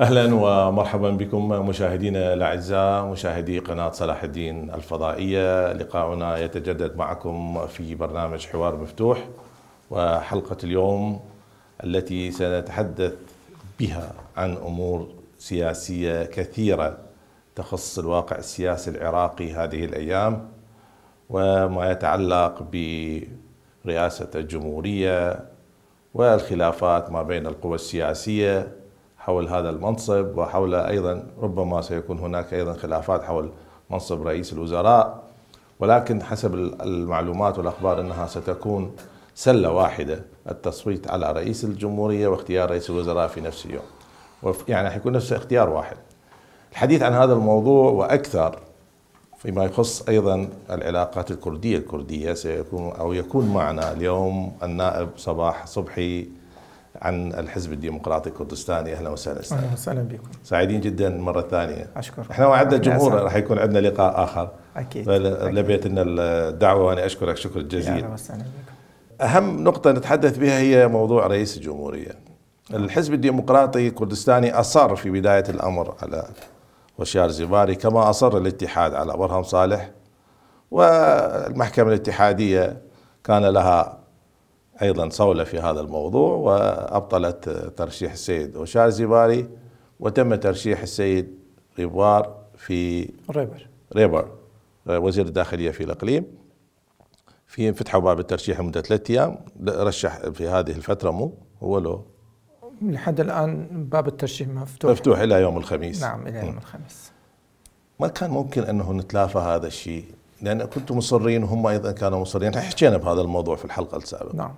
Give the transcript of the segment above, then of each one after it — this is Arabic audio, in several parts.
اهلا ومرحبا بكم مشاهدينا الاعزاء مشاهدي قناه صلاح الدين الفضائيه لقاؤنا يتجدد معكم في برنامج حوار مفتوح وحلقه اليوم التي سنتحدث بها عن امور سياسيه كثيره تخص الواقع السياسي العراقي هذه الايام وما يتعلق برئاسه الجمهوريه والخلافات ما بين القوى السياسيه حول هذا المنصب وحول أيضا ربما سيكون هناك أيضا خلافات حول منصب رئيس الوزراء ولكن حسب المعلومات والأخبار أنها ستكون سلة واحدة التصويت على رئيس الجمهورية واختيار رئيس الوزراء في نفس اليوم يعني حيكون نفس اختيار واحد الحديث عن هذا الموضوع وأكثر فيما يخص أيضا العلاقات الكردية الكردية سيكون أو يكون معنا اليوم النائب صباح صبحي عن الحزب الديمقراطي الكردستاني اهلا وسهلا استاذ اهلا وسهلا بكم سعيدين جدا مره ثانيه اشكرك احنا وعدنا الجمهور راح يكون عندنا لقاء اخر اكيد لبيت ان الدعوه وانا اشكرك شكر جزيل اهلا وسهلا بكم اهم نقطه نتحدث بها هي موضوع رئيس الجمهوريه الحزب الديمقراطي الكردستاني اصر في بدايه الامر على وشار زباري كما اصر الاتحاد على برهم صالح والمحكمه الاتحاديه كان لها أيضا صولة في هذا الموضوع وأبطلت ترشيح السيد وشار زيباري وتم ترشيح السيد ريبار في ريبر ريبر وزير الداخلية في الإقليم في فتحوا باب الترشيح لمدة ثلاثة أيام رشح في هذه الفترة مو هو له لحد الآن باب الترشيح مفتوح مفتوح إلى يوم الخميس نعم إلى يوم الخميس ما كان ممكن أنه نتلافى هذا الشيء لأن كنتم مصرين وهم أيضا كانوا مصرين حكينا بهذا الموضوع في الحلقة السابقة نعم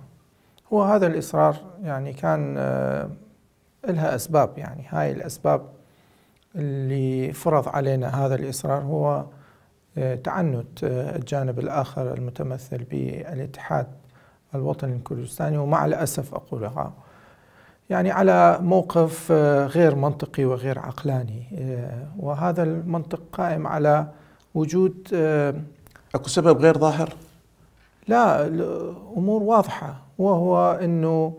وهذا الإصرار يعني كان آه، لها أسباب يعني هاي الأسباب اللي فرض علينا هذا الإصرار هو آه، تعنت آه، الجانب الآخر المتمثل بالاتحاد الوطني الكردستاني ومع الأسف أقولها يعني على موقف غير منطقي وغير عقلاني وهذا المنطق قائم على وجود أكو سبب غير ظاهر؟ لا الأمور واضحة وهو انه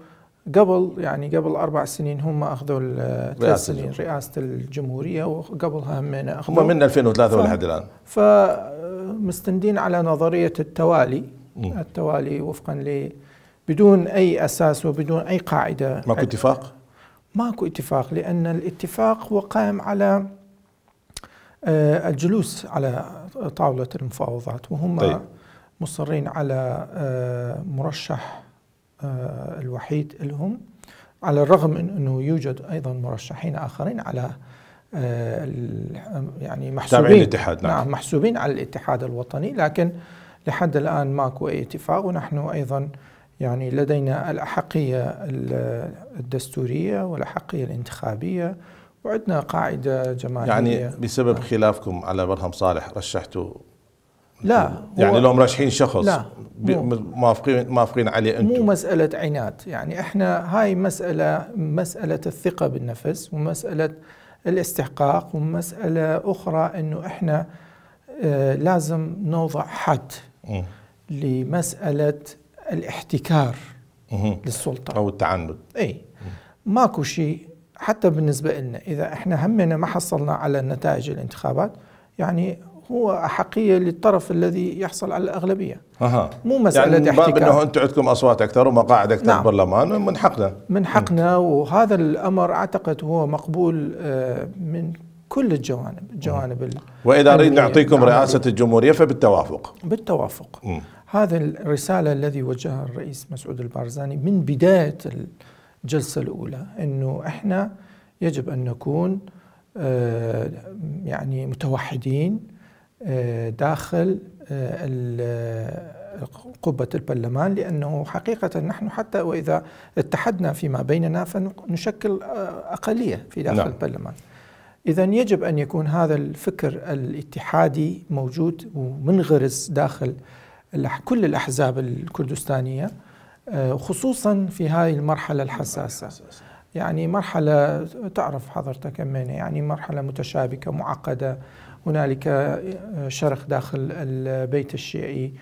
قبل يعني قبل اربع سنين هم اخذوا ثلاث سنين رئاسه الجمهوريه وقبلها هم اخذوا هم من 2003 ولحد الان فمستندين على نظريه التوالي م. التوالي وفقا ل بدون اي اساس وبدون اي قاعده ماكو اتفاق؟ ماكو اتفاق لان الاتفاق هو قائم على آه، الجلوس على طاوله المفاوضات وهم طيب. مصرين على آه، مرشح آه، الوحيد لهم على الرغم من انه يوجد ايضا مرشحين اخرين على آه، يعني محسوبين الاتحاد نعم. نعم محسوبين على الاتحاد الوطني لكن لحد الان ماكو اي اتفاق ونحن ايضا يعني لدينا الاحقيه الدستوريه والاحقيه الانتخابيه وعندنا قاعده جماهيريه يعني بسبب نعم. خلافكم على برهم صالح رشحتوا لا يعني لو مرشحين شخص لا موافقين موافقين عليه انتم مو مساله عناد يعني احنا هاي مساله مساله الثقه بالنفس ومساله الاستحقاق ومساله اخرى انه احنا آه، لازم نوضع حد لمساله الاحتكار للسلطه او التعنت اي ماكو شيء حتى بالنسبه لنا اذا احنا همنا ما حصلنا على نتائج الانتخابات يعني هو أحقية للطرف الذي يحصل على الأغلبية أها. مو مسألة يعني من باب أنه أنتم عندكم أصوات أكثر ومقاعد أكثر نعم. برلمان من حقنا من حقنا وهذا الأمر أعتقد هو مقبول آه، من كل الجوانب الجوانب وإذا أريد نعطيكم نعم. رئاسة الجمهورية فبالتوافق بالتوافق م. هذا الرسالة الذي وجهها الرئيس مسعود البارزاني من بداية الجلسة الأولى أنه إحنا يجب أن نكون آه، يعني متوحدين آه، داخل آه، آه، قبة البرلمان لأنه حقيقة نحن حتى وإذا اتحدنا فيما بيننا فنشكل أقلية في داخل نعم. البرلمان إذا يجب أن يكون هذا الفكر الاتحادي موجود ومنغرس داخل كل الأحزاب الكردستانية خصوصا في هذه المرحلة الحساسة يعني مرحلة تعرف حضرتك يعني مرحلة متشابكة معقدة هنالك آه، شرخ داخل البيت الشيعي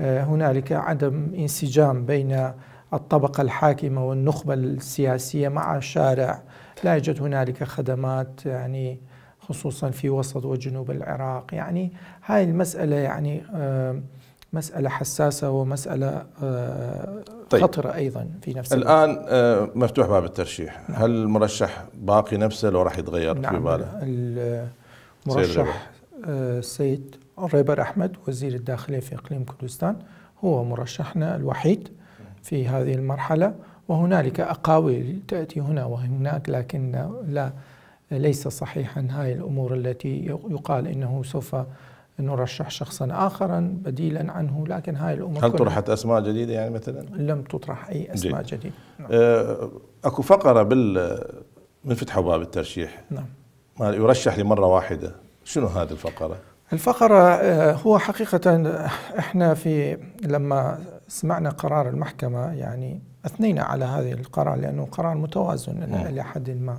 آه، هنالك عدم انسجام بين الطبقة الحاكمة والنخبة السياسية مع الشارع لا يوجد هنالك خدمات يعني خصوصا في وسط وجنوب العراق يعني هاي المسألة يعني آه، مسألة حساسة ومسألة طيب. خطرة أيضا في نفس الآن مفتوح باب الترشيح نعم. هل المرشح باقي نفسه لو راح يتغير نعم. في باله؟ مرشح آه، السيد ريبر أحمد وزير الداخلية في إقليم كردستان هو مرشحنا الوحيد في هذه المرحلة وهنالك أقاويل تأتي هنا وهناك لكن لا ليس صحيحا هاي الأمور التي يقال إنه سوف نرشح شخصا آخرا بديلا عنه لكن هاي الأمور هل طرحت أسماء جديدة يعني مثلا؟ لم تطرح أي أسماء جديدة جديد. نعم. آه، أكو فقرة بال من فتحوا باب الترشيح نعم يرشح لمرة واحدة شنو هذه الفقرة؟ الفقرة آه، هو حقيقة احنا في لما سمعنا قرار المحكمة يعني اثنينا على هذه القرار لأنه قرار متوازن إلى حد ما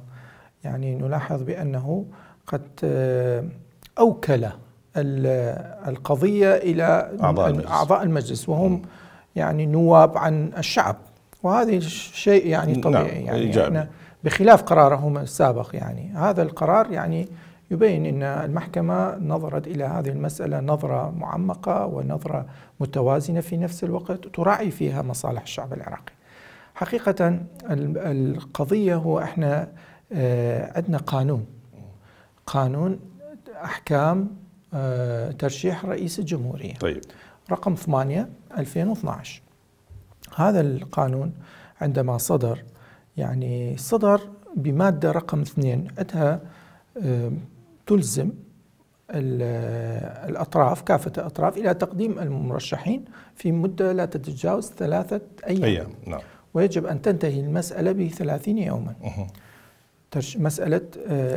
يعني نلاحظ بأنه قد آه، أوكل القضية إلى أعضاء المجلس, أعضاء المجلس وهم م. يعني نواب عن الشعب وهذا شيء يعني نعم، طبيعي نعم. يعني إيجابي. احنا بخلاف قرارهما السابق يعني هذا القرار يعني يبين ان المحكمه نظرت الى هذه المساله نظره معمقه ونظره متوازنه في نفس الوقت تراعي فيها مصالح الشعب العراقي. حقيقه القضيه هو احنا آه، عندنا قانون قانون احكام آه، ترشيح رئيس الجمهوريه. طيب. رقم 8 2012 هذا القانون عندما صدر يعني صدر بمادة رقم اثنين عندها تلزم آه، الأطراف كافة الأطراف إلى تقديم المرشحين في مدة لا تتجاوز ثلاثة أيام, أيام. نعم. ويجب أن تنتهي المسألة بثلاثين يوما أه. مسألة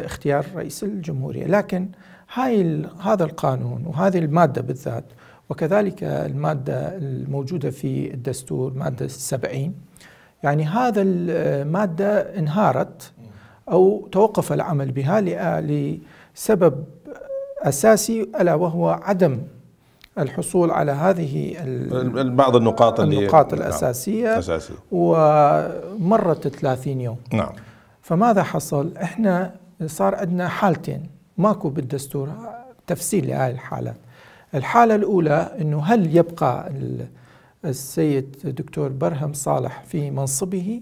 اختيار رئيس الجمهورية لكن هاي هذا القانون وهذه المادة بالذات وكذلك المادة الموجودة في الدستور مادة السبعين يعني هذا المادة انهارت أو توقف العمل بها لسبب أساسي ألا وهو عدم الحصول على هذه بعض النقاط النقاط اللي نعم، الأساسية نعم. ومرت 30 يوم نعم فماذا حصل؟ احنا صار عندنا حالتين ماكو بالدستور تفسير لهذه الحالات الحالة الأولى أنه هل يبقى السيد دكتور برهم صالح في منصبه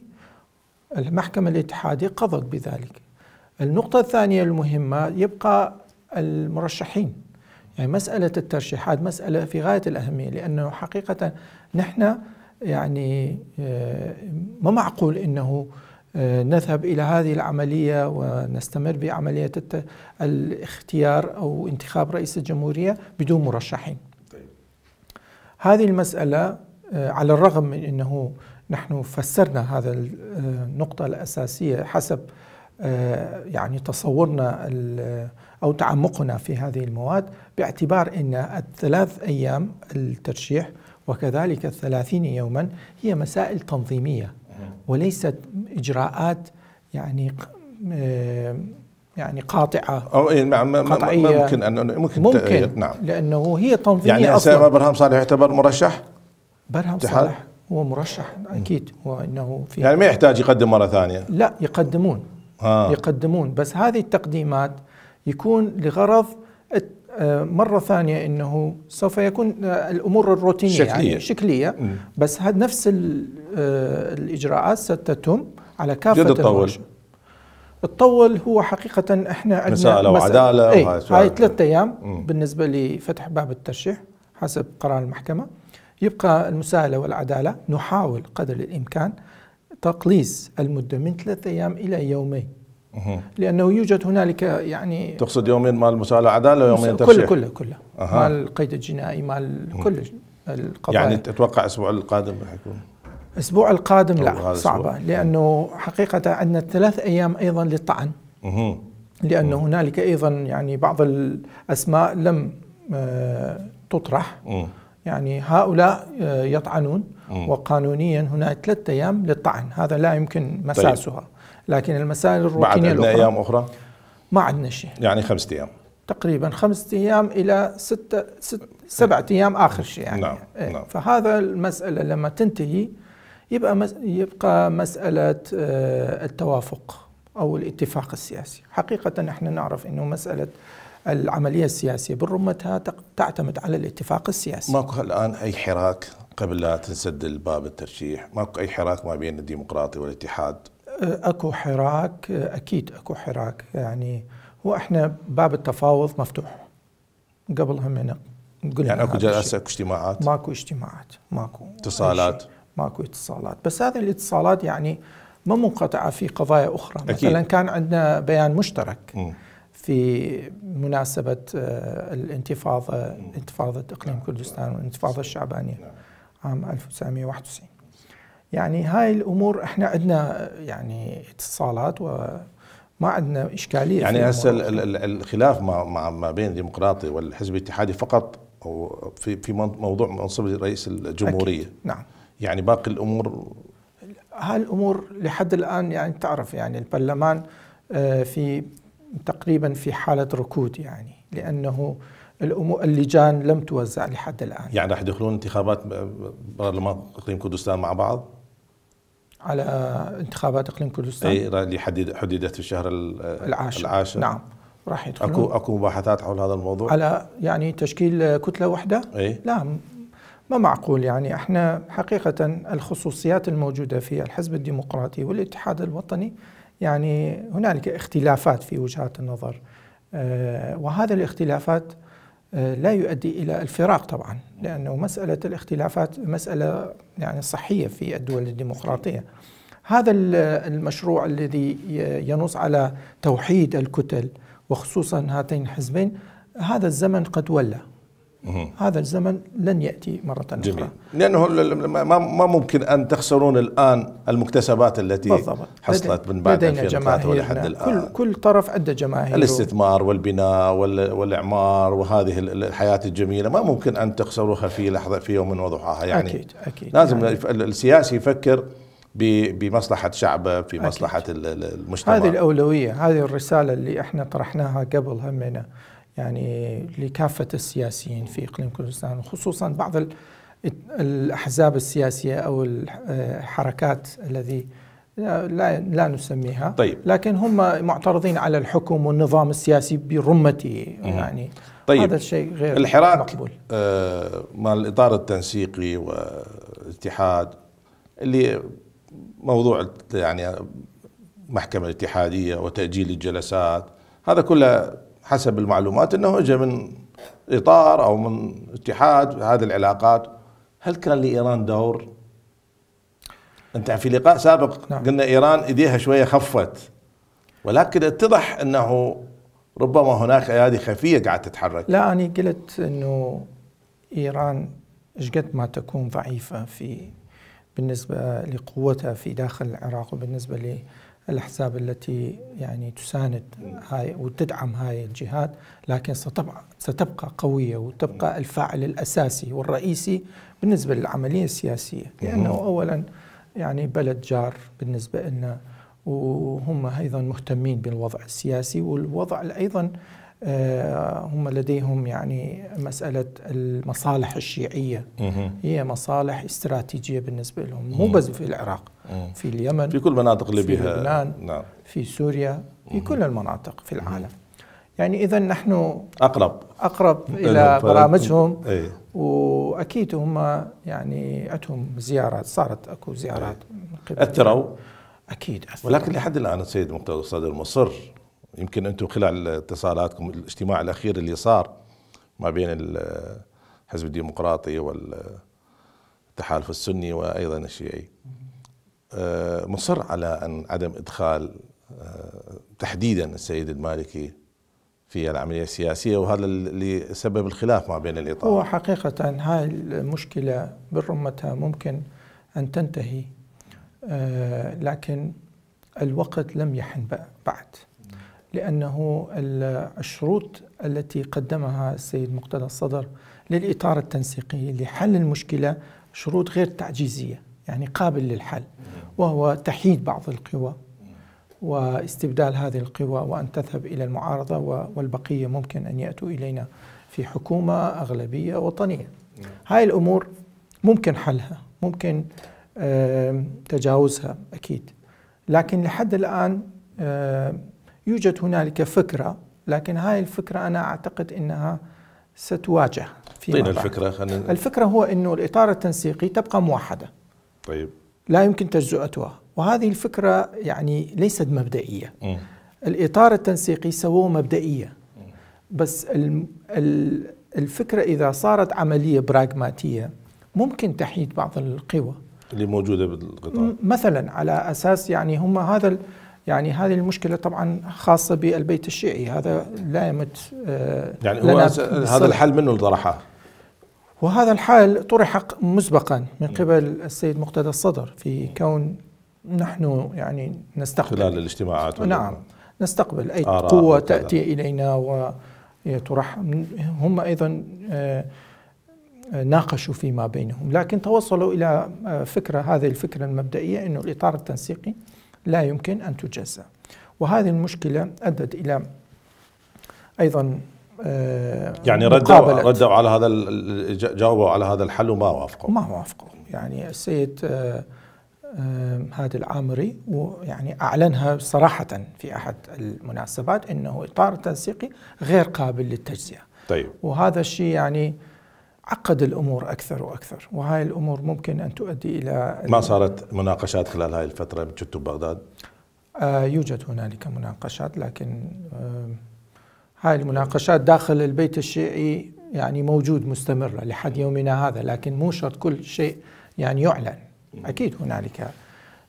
المحكمة الاتحادية قضت بذلك النقطة الثانية المهمة يبقى المرشحين يعني مسألة الترشيحات مسألة في غاية الأهمية لأنه حقيقة نحن يعني آه، ما معقول أنه آه، نذهب إلى هذه العملية ونستمر بعملية الاختيار أو انتخاب رئيس الجمهورية بدون مرشحين طيب. هذه المسألة آه، على الرغم من أنه نحن فسرنا هذا آه، النقطة الأساسية حسب آه، يعني تصورنا أو تعمقنا في هذه المواد باعتبار أن الثلاث أيام الترشيح وكذلك الثلاثين يوما هي مسائل تنظيمية وليست إجراءات يعني يعني قاطعة أو إيه نعم قطعية ممكن أن ممكن, ممكن نعم لأنه هي تنظيمية يعني أصلا برهام صالح يعتبر مرشح؟ برهم صالح هو مرشح اكيد وانه في يعني ما يحتاج يقدم مره ثانيه لا يقدمون آه. يقدمون بس هذه التقديمات يكون لغرض آه، مره ثانيه انه سوف يكون آه، الامور الروتينيه شكليه, يعني شكليه م. بس هذا نفس آه، الاجراءات ستتم على كافه الطول الطول هو حقيقه احنا عندنا مساله وعداله ايه هاي ثلاث ايام م. بالنسبه لفتح باب الترشيح حسب قرار المحكمه يبقى المساءلة والعدالة نحاول قدر الإمكان تقليص المدة من ثلاثة أيام إلى يومين لأنه يوجد هنالك يعني تقصد يومين مال المساءلة عدالة ويومين ترشيح كله كله كله أه. مال القيد الجنائي مال كل القضايا يعني تتوقع الأسبوع القادم راح يكون الأسبوع القادم لا صعبة لأنه حقيقة عندنا ثلاث أيام أيضا للطعن لأنه هنالك أيضا يعني بعض الأسماء لم آه، تطرح أه. يعني هؤلاء آه، يطعنون وقانونيا هناك ثلاثة أيام للطعن هذا لا يمكن طيب. مساسها لكن المسائل الروتينية بعد أيام أخرى؟ ما عندنا شيء يعني خمسة أيام تقريبا خمسة أيام إلى ستة ست سبعة إيه. أيام آخر شيء يعني نعم. إيه. نعم. فهذا المسألة لما تنتهي يبقى مس... يبقى مسألة آه، التوافق أو الاتفاق السياسي حقيقة نحن نعرف أنه مسألة العملية السياسية بالرمتها تعتمد على الاتفاق السياسي ماكو الآن أي حراك قبل لا تنسد الباب الترشيح ماكو أي حراك ما بين الديمقراطي والاتحاد أه، أكو حراك أه، أكيد أكو حراك يعني هو إحنا باب التفاوض مفتوح قبل هم قلنا يعني اكو جلسه اكو اجتماعات ماكو اجتماعات ماكو اتصالات ماكو اتصالات بس هذه الاتصالات يعني ما منقطعه في قضايا اخرى أكيد. مثلا كان عندنا بيان مشترك م. في مناسبة آه، الانتفاضة انتفاضة إقليم نعم. كردستان والانتفاضة الشعبانية نعم. عام 1991 يعني هاي الأمور احنا عندنا يعني اتصالات وما عندنا اشكاليه يعني هسه الخلاف ما, ما بين الديمقراطي والحزب الاتحادي فقط في في موضوع منصب رئيس الجمهوريه أكيد. نعم يعني باقي الامور هاي الأمور لحد الان يعني تعرف يعني البرلمان آه، في تقريبا في حالة ركود يعني لأنه اللجان لم توزع لحد الآن يعني راح يدخلون انتخابات برلمان إقليم كردستان مع بعض؟ على انتخابات إقليم كردستان؟ أي اللي حددت في الشهر العاشر, العاشر. نعم راح يدخلون اكو اكو مباحثات حول هذا الموضوع على يعني تشكيل كتله واحده؟ اي لا ما معقول يعني احنا حقيقه الخصوصيات الموجوده في الحزب الديمقراطي والاتحاد الوطني يعني هنالك اختلافات في وجهات النظر آه، وهذا الاختلافات آه، لا يؤدي الى الفراق طبعا لانه مساله الاختلافات مساله يعني صحيه في الدول الديمقراطيه هذا المشروع الذي ينص على توحيد الكتل وخصوصا هاتين الحزبين هذا الزمن قد ولى هذا الزمن لن ياتي مره جميل. اخرى لانه ما ممكن ان تخسرون الان المكتسبات التي بالضبط. حصلت من بعد 2003 ولحد الان كل كل طرف عنده جماهير الاستثمار والبناء والاعمار وهذه الحياه الجميله ما ممكن ان تخسروها في لحظه في يوم وضحاها يعني اكيد اكيد لازم يعني. السياسي يفكر بمصلحة شعبه في مصلحة أكيد. المجتمع هذه الأولوية هذه الرسالة اللي احنا طرحناها قبل همنا يعني لكافة السياسيين في إقليم كردستان وخصوصا بعض الأحزاب السياسية أو الحركات الذي لا لا نسميها طيب. لكن هم معترضين على الحكم والنظام السياسي برمته يعني طيب. هذا الشيء غير الحراك مقبول آه مال الاطار التنسيقي والاتحاد اللي موضوع يعني محكمه الاتحاديه وتاجيل الجلسات هذا كله حسب المعلومات انه اجى من اطار او من اتحاد هذه العلاقات هل كان لايران دور؟ انت في لقاء سابق نعم. قلنا ايران ايديها شويه خفت ولكن اتضح انه ربما هناك ايادي خفيه قاعده تتحرك لا انا قلت انه ايران ايش قد ما تكون ضعيفه في بالنسبه لقوتها في داخل العراق وبالنسبه الأحزاب التي يعني تساند هاي وتدعم هاي الجهات لكن ستبقى, ستبقى قوية وتبقى الفاعل الأساسي والرئيسي بالنسبة للعملية السياسية لأنه أولا يعني بلد جار بالنسبة لنا وهم أيضا مهتمين بالوضع السياسي والوضع أيضا آه، هم لديهم يعني مسألة المصالح الشيعية هي مصالح استراتيجية بالنسبة لهم مو بس في العراق في اليمن في كل مناطق ليبيا في لبنان نعم. في سوريا في كل المناطق في العالم يعني إذا نحن أقرب أقرب إلى برامجهم إيه. وأكيد هم يعني أتهم زيارات صارت أكو زيارات أثروا إيه. أكيد أثروا ولكن لحد الآن السيد مقتدى الصدر مصر يمكن انتم خلال اتصالاتكم الاجتماع الاخير اللي صار ما بين الحزب الديمقراطي والتحالف السني وايضا الشيعي آه، مصر على ان عدم ادخال آه، تحديدا السيد المالكي في العمليه السياسيه وهذا اللي سبب الخلاف ما بين الاطار هو حقيقه هاي المشكله برمتها ممكن ان تنتهي آه، لكن الوقت لم يحن بعد لأنه الشروط التي قدمها السيد مقتدى الصدر للإطار التنسيقي لحل المشكلة شروط غير تعجيزية يعني قابل للحل وهو تحييد بعض القوى واستبدال هذه القوى وأن تذهب إلى المعارضة والبقية ممكن أن يأتوا إلينا في حكومة أغلبية وطنية هاي الأمور ممكن حلها ممكن تجاوزها أكيد لكن لحد الآن يوجد هنالك فكرة لكن هاي الفكرة أنا أعتقد أنها ستواجه فيما طيب الفكرة خلينا الفكرة هو أنه الإطار التنسيقي تبقى موحدة طيب لا يمكن تجزئتها وهذه الفكرة يعني ليست مبدئية م. الإطار التنسيقي سووه مبدئية بس الفكرة إذا صارت عملية براغماتية ممكن تحيد بعض القوى اللي موجودة بالقطاع مثلا على أساس يعني هم هذا يعني هذه المشكله طبعا خاصه بالبيت الشيعي هذا لا يمت آه، يعني هو هذا الحل منه طرحه وهذا الحال طرح مسبقا من قبل السيد مقتدى الصدر في كون نحن يعني نستقبل خلال الاجتماعات نعم نستقبل اي قوه تاتي الينا وترح هم ايضا آه، ناقشوا فيما بينهم لكن توصلوا الى آه، فكره هذه الفكره المبدئيه انه الاطار التنسيقي لا يمكن أن تجزا وهذه المشكلة أدت إلى أيضا آه، يعني ردوا ردوا على هذا جاوبوا على هذا الحل وما وافقوا ما وافقوا يعني السيد آه، آه، هادي العامري ويعني اعلنها صراحه في احد المناسبات انه اطار تنسيقي غير قابل للتجزئه طيب وهذا الشيء يعني عقد الامور اكثر واكثر وهاي الامور ممكن ان تؤدي الى ما صارت مناقشات خلال هاي الفتره بجدة بغداد آه يوجد هنالك مناقشات لكن آه هاي المناقشات داخل البيت الشيعي يعني موجود مستمرة لحد يومنا هذا لكن مو شرط كل شيء يعني يعلن أكيد هنالك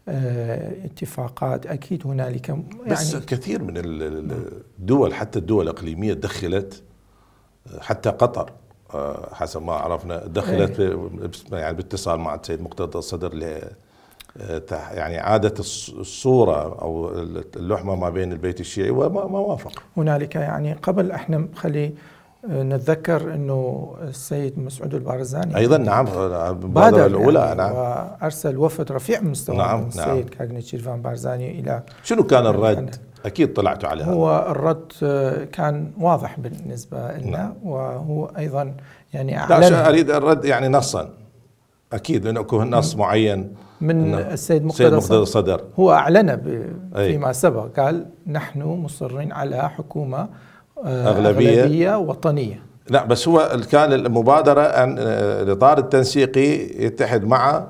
آه اتفاقات أكيد هنالك يعني بس كثير من الدول حتى الدول الإقليمية دخلت آه، حتى قطر حسب ما عرفنا دخلت إيه. يعني باتصال مع السيد مقتدى الصدر يعني عادت الصورة أو اللحمة ما بين البيت الشيعي وما وافق هنالك يعني قبل احنا خلي آه، نتذكر انه السيد مسعود البارزاني ايضا نعم بادر الاولى يعني نعم وارسل وفد رفيع مستوى نعم, نعم. السيد نعم. كاغنيتشير فان بارزاني الى شنو كان الرد؟ أكيد طلعتوا على هذا هو الرد آه، كان واضح بالنسبة لنا نعم. وهو أيضا يعني أعلن لا أريد الرد يعني نصا أكيد أنه يكون نص معين من السيد مقتدى الصدر, الصدر هو أعلن فيما سبق قال نحن مصرين على حكومة آه، أغلبية, أغلبية وطنية لا بس هو كان المبادرة أن آه، الإطار التنسيقي يتحد مع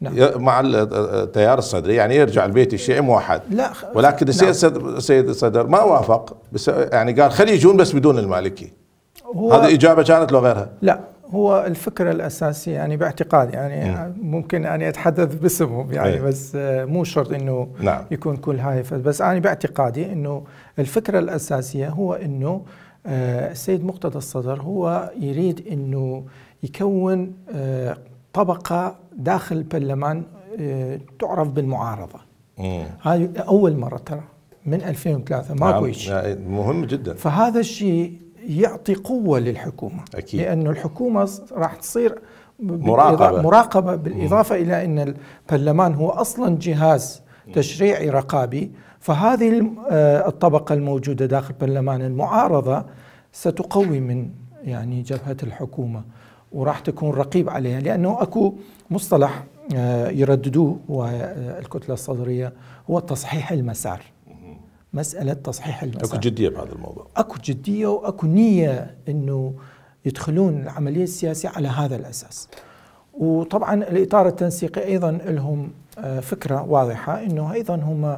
نعم. مع التيار الصدري يعني يرجع البيت الشيعي موحد لا ولكن السيد نعم. صدر الصدر ما وافق بس يعني قال خلي يجون بس بدون المالكي هو هذه اجابه كانت لو غيرها لا هو الفكرة الأساسية يعني باعتقادي يعني م. ممكن أني أتحدث باسمهم يعني أي. بس آه، مو شرط أنه نعم. يكون كل هاي بس أنا باعتقادي أنه الفكرة الأساسية هو أنه آه، السيد مقتدى الصدر هو يريد أنه يكون آه، طبقة داخل البرلمان آه، تعرف بالمعارضه هاي اول مره ترى من 2003 ماكو نعم. شيء مهم جدا فهذا الشيء يعطي قوه للحكومه اكيد لانه الحكومه راح تصير مراقبه مراقبه بالاضافه مم. الى ان البرلمان هو اصلا جهاز تشريعي رقابي فهذه آه، الطبقه الموجوده داخل برلمان المعارضه ستقوي من يعني جبهه الحكومه وراح تكون رقيب عليها لأنه أكو مصطلح آه، يرددوه الكتله الصدرية هو تصحيح المسار مسألة تصحيح المسار أكو جدية بهذا الموضوع أكو جدية وأكو نية أنه يدخلون العملية السياسية على هذا الأساس وطبعا الإطار التنسيقي أيضا لهم آه، فكرة واضحة أنه أيضا هم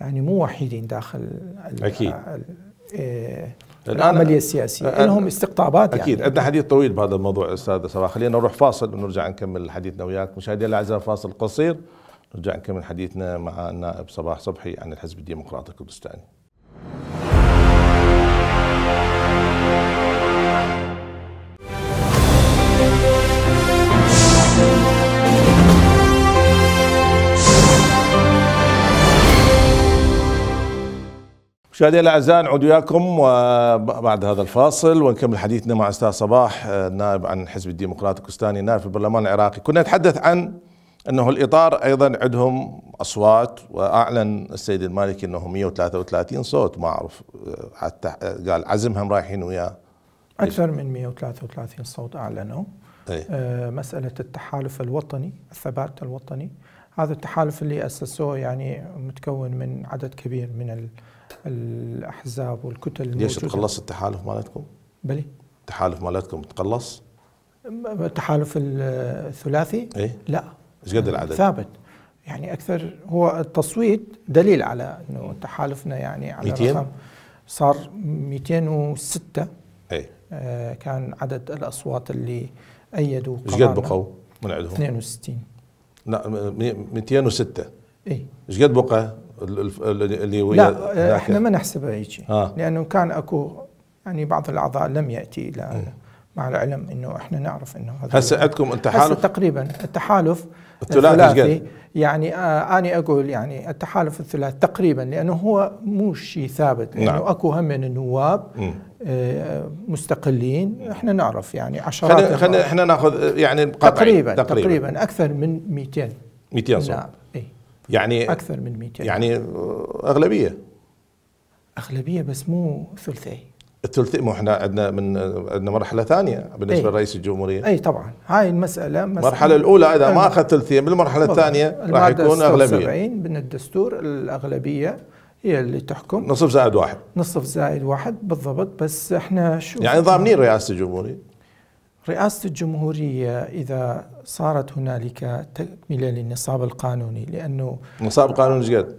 يعني مو وحيدين داخل أكيد آه، العمليه السياسيه لهم استقطابات اكيد يعني. حديث طويل بهذا الموضوع استاذ صباح خلينا نروح فاصل ونرجع نكمل حديثنا وياك مشاهدينا الاعزاء فاصل قصير نرجع نكمل حديثنا مع النائب صباح صبحي عن الحزب الديمقراطي الكردستاني مشاهدينا الاعزاء نعود وياكم وبعد هذا الفاصل ونكمل حديثنا مع استاذ صباح نائب عن حزب الديمقراطي الكستاني نائب في البرلمان العراقي كنا نتحدث عن انه الاطار ايضا عندهم اصوات واعلن السيد المالكي انه 133 صوت ما اعرف آه، حتى آه، قال عزمهم رايحين وياه اكثر من 133 صوت اعلنوا أي. آه مساله التحالف الوطني الثبات الوطني هذا التحالف اللي اسسوه يعني متكون من عدد كبير من الاحزاب والكتل الموجوده ليش تخلص التحالف مالتكم؟ بلي التحالف مالتكم تقلص؟ التحالف الثلاثي؟ ايه لا ايش قد العدد؟ ثابت يعني اكثر هو التصويت دليل على انه تحالفنا يعني على 200 رقم صار 206 اي آه كان عدد الاصوات اللي ايدوا ايش قد بقوا من عندهم؟ 62 لا 206 اي ايش قد بقى؟ اللي لا آه، احنا ما نحسبها هيك آه. لانه كان اكو يعني بعض الاعضاء لم ياتي الى إيه. مع العلم انه احنا نعرف انه هذا هسه عندكم التحالف هسه تقريبا التحالف الثلاثي يعني آه اني اقول يعني التحالف الثلاثي تقريبا لانه هو مو شيء ثابت لانه نعم. اكو هم من النواب آه مستقلين احنا نعرف يعني عشرات خلينا احنا ناخذ يعني تقريبا, تقريبا تقريبا اكثر من 200 200 صوت نعم يعني اكثر من 200 يعني اغلبيه اغلبيه بس مو ثلثي الثلثي مو احنا عندنا من عندنا مرحله ثانيه بالنسبه إيه. لرئيس الجمهوريه اي طبعا هاي المساله المرحله الاولى اذا ما اخذ ثلثيه بالمرحله الثانيه راح يكون اغلبيه من الدستور الاغلبيه هي اللي تحكم نصف زائد واحد نصف زائد واحد بالضبط بس احنا شو يعني ضامنين رئاسه الجمهوريه رئاسة الجمهورية إذا صارت هنالك تكملة للنصاب القانوني لأنه نصاب قانوني جد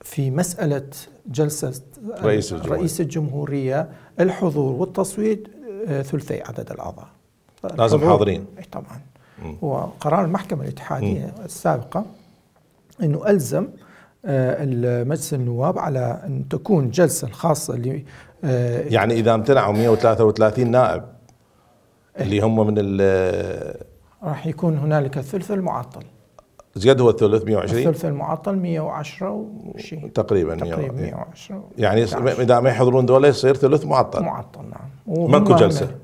في مسألة جلسة رئيس الجمهورية, رئيس الجمهورية الحضور والتصويت آه، ثلثي عدد الأعضاء لازم حاضرين طبعا م. وقرار المحكمة الاتحادية م. السابقة أنه ألزم آه، مجلس النواب على أن تكون جلسة خاصة آه، يعني إذا امتنعوا 133 نائب اللي هم من ال راح يكون هنالك الثلث المعطل زياده هو الثلث 120 الثلث المعطل 110 وشيء تقريبا تقريبا 110 يعني اذا ما يحضرون دول يصير ثلث معطل معطل نعم ماكو جلسه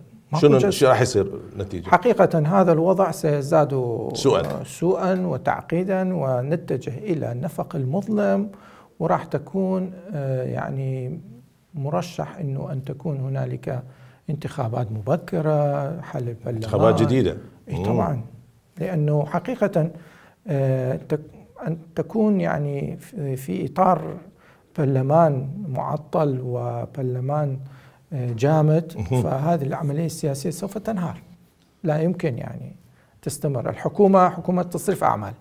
شنو شو راح يصير النتيجه؟ حقيقه هذا الوضع سيزداد سوءا سوءا وتعقيدا ونتجه الى النفق المظلم وراح تكون آه، يعني مرشح انه ان تكون هنالك انتخابات مبكرة حل البرلمان انتخابات جديدة إيه طبعا لأنه حقيقة آه، أن تكون يعني في إطار برلمان معطل وبرلمان آه، جامد فهذه العملية السياسية سوف تنهار لا يمكن يعني تستمر الحكومة حكومة تصريف أعمال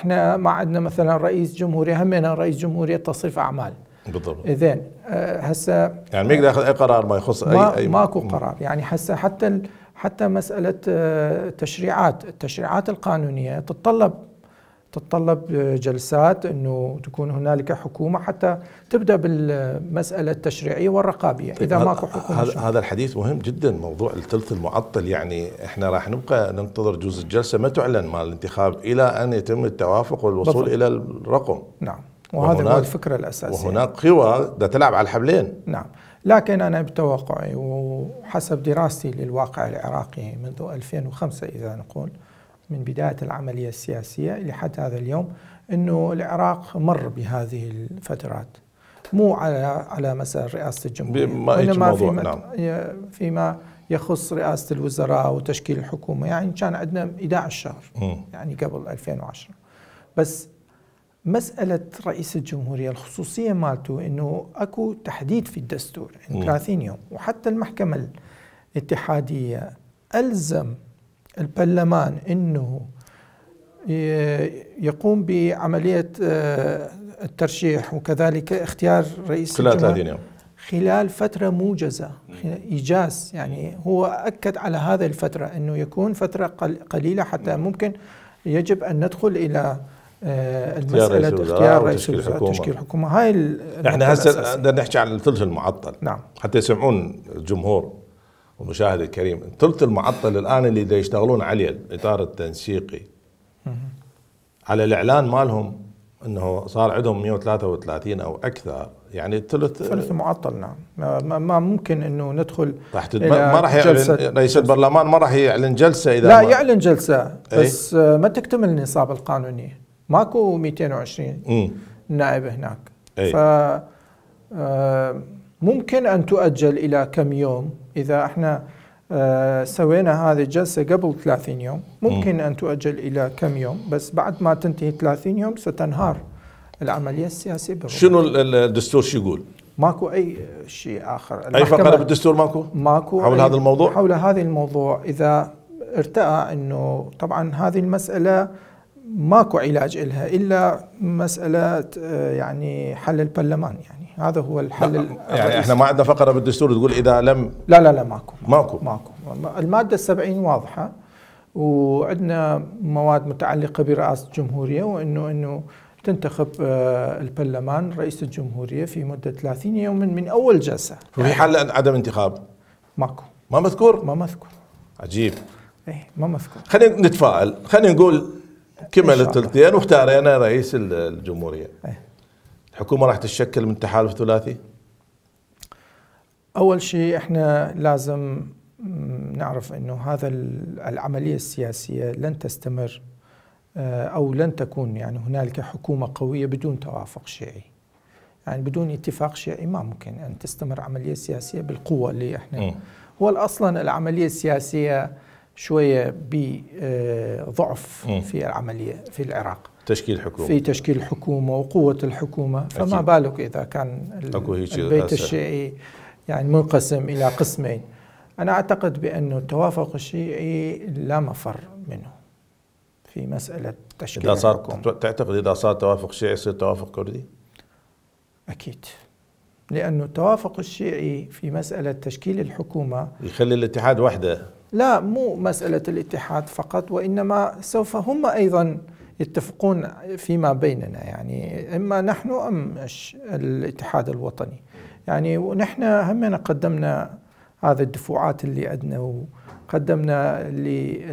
احنا ما عندنا مثلا رئيس جمهورية همنا رئيس جمهورية تصريف أعمال بالضبط اذا آه، هسه يعني ما يقدر ياخذ اي قرار ما يخص ما اي اي ماكو قرار يعني هسه حتى حتى مساله التشريعات آه، التشريعات القانونيه تتطلب تتطلب آه، جلسات انه تكون هنالك حكومه حتى تبدا بالمساله التشريعيه والرقابيه طيب اذا ماكو حكومه هذا, هذا الحديث مهم جدا موضوع الثلث المعطل يعني احنا راح نبقى ننتظر جوز الجلسه ما تعلن مال الانتخاب الى ان يتم التوافق والوصول بالضبط. الى الرقم نعم وهذا هو الفكرة الأساسية وهناك قوى تلعب على الحبلين نعم لكن أنا بتوقعي وحسب دراستي للواقع العراقي منذ 2005 إذا نقول من بداية العملية السياسية لحد هذا اليوم أنه العراق مر بهذه الفترات مو على على مسار رئاسة الجمهورية بما وإنما فيما, نعم. فيما يخص رئاسة الوزراء وتشكيل الحكومة يعني كان عندنا 11 شهر م. يعني قبل 2010 بس مسألة رئيس الجمهورية الخصوصية مالته أنه أكو تحديد في الدستور 30 يوم وحتى المحكمة الاتحادية ألزم البرلمان أنه يقوم بعملية آه، الترشيح وكذلك اختيار رئيس خلال 30 يوم خلال فترة موجزة إيجاز يعني هو أكد على هذه الفترة أنه يكون فترة قليلة حتى ممكن يجب أن ندخل إلى آه، المسألة اختيار, رئيس الوزراء تشكيل الحكومة هاي نحن هسه بدنا نحكي عن الثلث المعطل نعم حتى يسمعون الجمهور والمشاهد الكريم الثلث المعطل الآن اللي دا يشتغلون عليه الإطار التنسيقي على الإعلان مالهم أنه صار عندهم 133 أو أكثر يعني الثلث ثلث معطل نعم ما, ما ممكن انه ندخل تحت ما راح يعلن رئيس البرلمان ما راح يعلن جلسه اذا لا يعلن جلسه إيه؟ بس آه، ما تكتمل النصاب القانوني ماكو 220 نائب هناك أي. ف آه، ممكن ان تؤجل الى كم يوم اذا احنا آه، سوينا هذه الجلسه قبل 30 يوم ممكن ان تؤجل الى كم يوم بس بعد ما تنتهي 30 يوم ستنهار العمليه السياسيه بالربع. شنو الدستور شو يقول؟ ماكو اي شيء اخر اي فقره بالدستور ماكو؟ ماكو حول هذا الموضوع؟ حول هذا الموضوع اذا ارتأى انه طبعا هذه المساله ماكو علاج لها الا مساله آه، يعني حل البرلمان يعني هذا هو الحل يعني احنا ما عندنا فقره بالدستور تقول اذا لم لا لا لا ماكو ماكو ماكو, ماكو. الماده السبعين واضحه وعندنا مواد متعلقه برئاسه الجمهوريه وانه انه تنتخب آه، البرلمان رئيس الجمهوريه في مده 30 يوما من اول جلسه في حال عدم انتخاب ماكو ما مذكور ما مذكور عجيب ايه ما مذكور خلينا نتفائل خلينا نقول كمل الثلثين واختارينا رئيس الجمهوريه إيه. الحكومه راح تتشكل من تحالف ثلاثي اول شيء احنا لازم نعرف انه هذا العمليه السياسيه لن تستمر آه، او لن تكون يعني هنالك حكومه قويه بدون توافق شيعي يعني بدون اتفاق شيعي ما ممكن ان تستمر عمليه سياسيه بالقوه اللي احنا م. هو اصلا العمليه السياسيه شويه بضعف في العمليه في العراق تشكيل حكومة في تشكيل الحكومة وقوة الحكومة فما أكيد. بالك إذا كان البيت الشيعي يعني منقسم إلى قسمين أنا أعتقد بأن التوافق الشيعي لا مفر منه في مسألة تشكيل إذا صار الحكومة تعتقد إذا صار توافق شيعي يصير توافق كردي؟ أكيد لأن التوافق الشيعي في مسألة تشكيل الحكومة يخلي الاتحاد وحده لا مو مسألة الاتحاد فقط وإنما سوف هم أيضا يتفقون فيما بيننا يعني إما نحن أم الاتحاد الوطني يعني ونحن همنا قدمنا هذه الدفوعات اللي عندنا وقدمنا اللي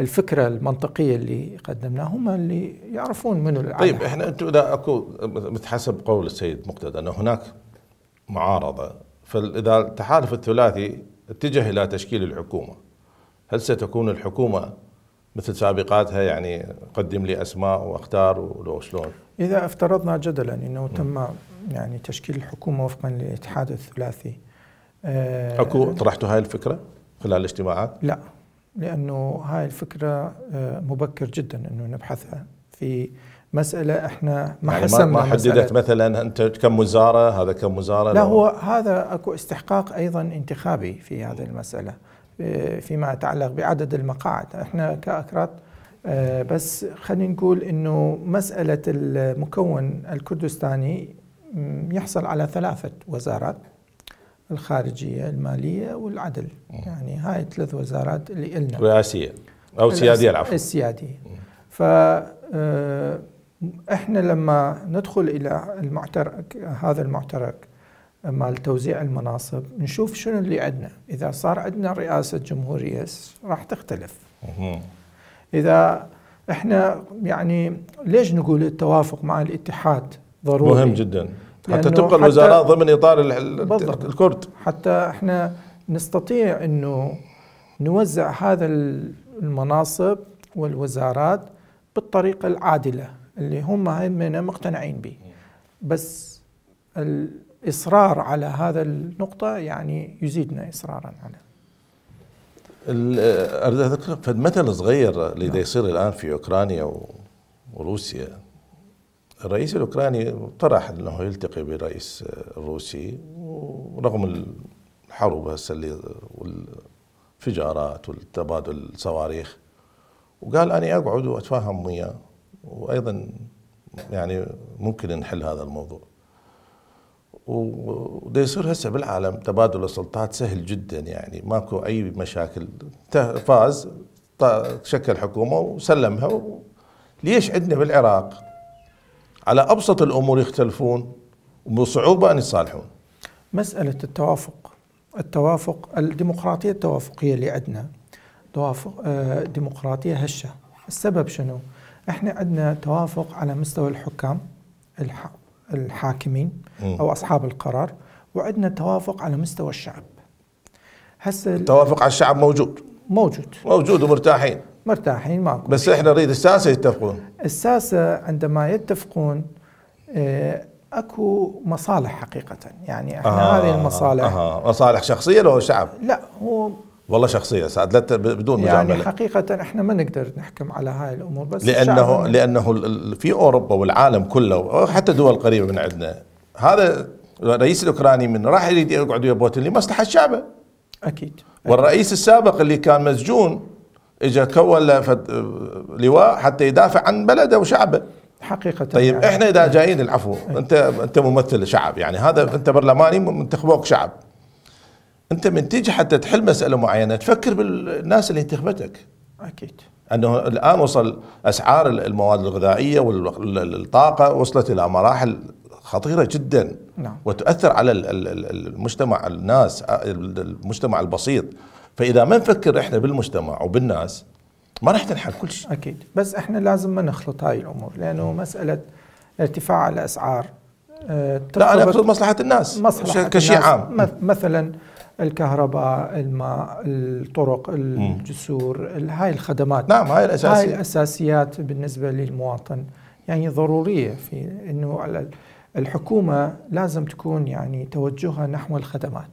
الفكره المنطقيه اللي قدمناها هم اللي يعرفون منو العالم طيب احنا انتم اذا اكو بحسب قول السيد مقتدى ان هناك معارضه فاذا التحالف الثلاثي اتجه إلى تشكيل الحكومة هل ستكون الحكومة مثل سابقاتها يعني قدم لي اسماء واختار ولو شلون؟ اذا افترضنا جدلا انه تم يعني تشكيل الحكومه وفقا للاتحاد الثلاثي أه اكو طرحتوا هاي الفكره خلال الاجتماعات؟ لا لانه هاي الفكره آه، مبكر جدا انه نبحثها في مساله احنا ما يعني حسمنا ما حددت مثلا انت كم وزاره هذا كم وزاره لا هو هذا اكو استحقاق ايضا انتخابي في هذه المساله آه، فيما يتعلق بعدد المقاعد احنا كاكراد آه، بس خلينا نقول انه مساله المكون الكردستاني يحصل على ثلاثه وزارات الخارجيه الماليه والعدل يعني هاي الثلاث وزارات اللي لنا رئاسيه او سياديه العفو السياديه ف آه، احنا لما ندخل الى المعترك هذا المعترك مال توزيع المناصب نشوف شنو اللي عندنا اذا صار عندنا رئاسه جمهوريه راح تختلف اذا احنا يعني ليش نقول التوافق مع الاتحاد ضروري مهم جدا حتى تبقى الوزارات ضمن اطار الكرد حتى احنا نستطيع انه نوزع هذا المناصب والوزارات بالطريقه العادله اللي هم همنا مقتنعين به بس الإصرار على هذا النقطة يعني يزيدنا إصرارا على أريد أذكر مثل صغير اللي نعم. يصير الآن في أوكرانيا وروسيا الرئيس الأوكراني طرح أنه يلتقي بالرئيس الروسي ورغم الحرب هسه اللي والانفجارات والتبادل الصواريخ وقال أنا أقعد وأتفاهم وياه وايضا يعني ممكن نحل هذا الموضوع وده يصير هسه بالعالم تبادل السلطات سهل جدا يعني ماكو اي مشاكل فاز شكل حكومه وسلمها و... ليش عندنا بالعراق على ابسط الامور يختلفون وبصعوبه ان يتصالحون مساله التوافق التوافق الديمقراطيه التوافقيه اللي عندنا توافق آه، ديمقراطيه هشه السبب شنو؟ احنا عندنا توافق على مستوى الحكام الح... الحاكمين او اصحاب القرار وعندنا توافق على مستوى الشعب هسه التوافق على الشعب موجود موجود موجود ومرتاحين مرتاحين ماكو بس احنا نريد الساسه يتفقون الساسه عندما يتفقون آه، اكو مصالح حقيقه يعني احنا آه هذه المصالح آه, آه. مصالح شخصيه لو شعب لا هو والله شخصيه سعد بدون يعني مجامله يعني حقيقه احنا ما نقدر نحكم على هاي الامور بس لانه لانه في اوروبا والعالم كله وحتى دول قريبه من عندنا هذا الرئيس الاوكراني من راح يريد يقعد ويا بوتين لمصلحه شعبه اكيد والرئيس السابق اللي كان مسجون اجى كون لواء حتى يدافع عن بلده وشعبه حقيقة طيب يعني احنا اذا جايين العفو إيه. انت انت ممثل شعب يعني هذا انت برلماني منتخبوك شعب انت من تيجي حتى تحل مساله معينه تفكر بالناس اللي انتخبتك اكيد انه الان وصل اسعار المواد الغذائيه والطاقه وصلت الى مراحل خطيره جدا نعم. وتؤثر على المجتمع الناس المجتمع البسيط فاذا ما نفكر احنا بالمجتمع وبالناس ما راح تنحل كل شيء اكيد بس احنا لازم ما نخلط هاي الامور لانه مساله ارتفاع الاسعار آه، لا انا اقصد مصلحه الناس مصلحه كشيء عام مثلا الكهرباء الماء الطرق الجسور هاي الخدمات نعم هاي الأساسيات هاي الأساسيات بالنسبة للمواطن يعني ضرورية في أنه الحكومة لازم تكون يعني توجهها نحو الخدمات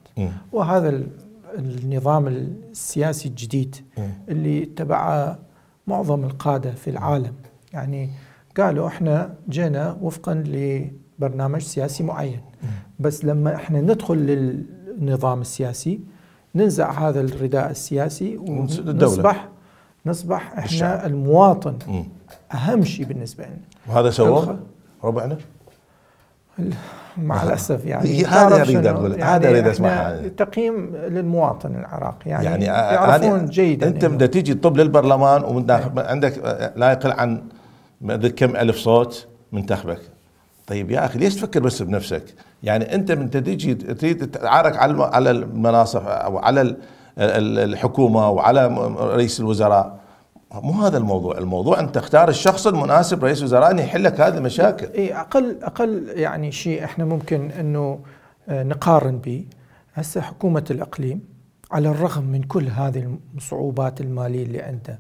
وهذا النظام السياسي الجديد اللي اتبعه معظم القادة في العالم يعني قالوا احنا جينا وفقا لبرنامج سياسي معين بس لما احنا ندخل لل النظام السياسي ننزع هذا الرداء السياسي ونصبح نصبح احنا الشعب. المواطن اهم شيء بالنسبه لنا وهذا سووه ربعنا مع الاسف يعني هذا اريد اقول هذا يعني اريد اسمعها تقييم للمواطن العراقي يعني, يعني يعرفون يعني جيدا انت بدك تيجي تطب للبرلمان وعندك إيه. لا يقل عن كم الف صوت منتخبك طيب يا اخي ليش تفكر بس بنفسك؟ يعني انت من تجي تريد تتعارك على على المناصب او على الحكومه وعلى رئيس الوزراء مو هذا الموضوع، الموضوع ان تختار الشخص المناسب رئيس وزراء ان يحل لك هذه المشاكل. اي اقل اقل يعني شيء احنا ممكن انه آه، نقارن به هسه حكومه الاقليم على الرغم من كل هذه الصعوبات الماليه اللي عندها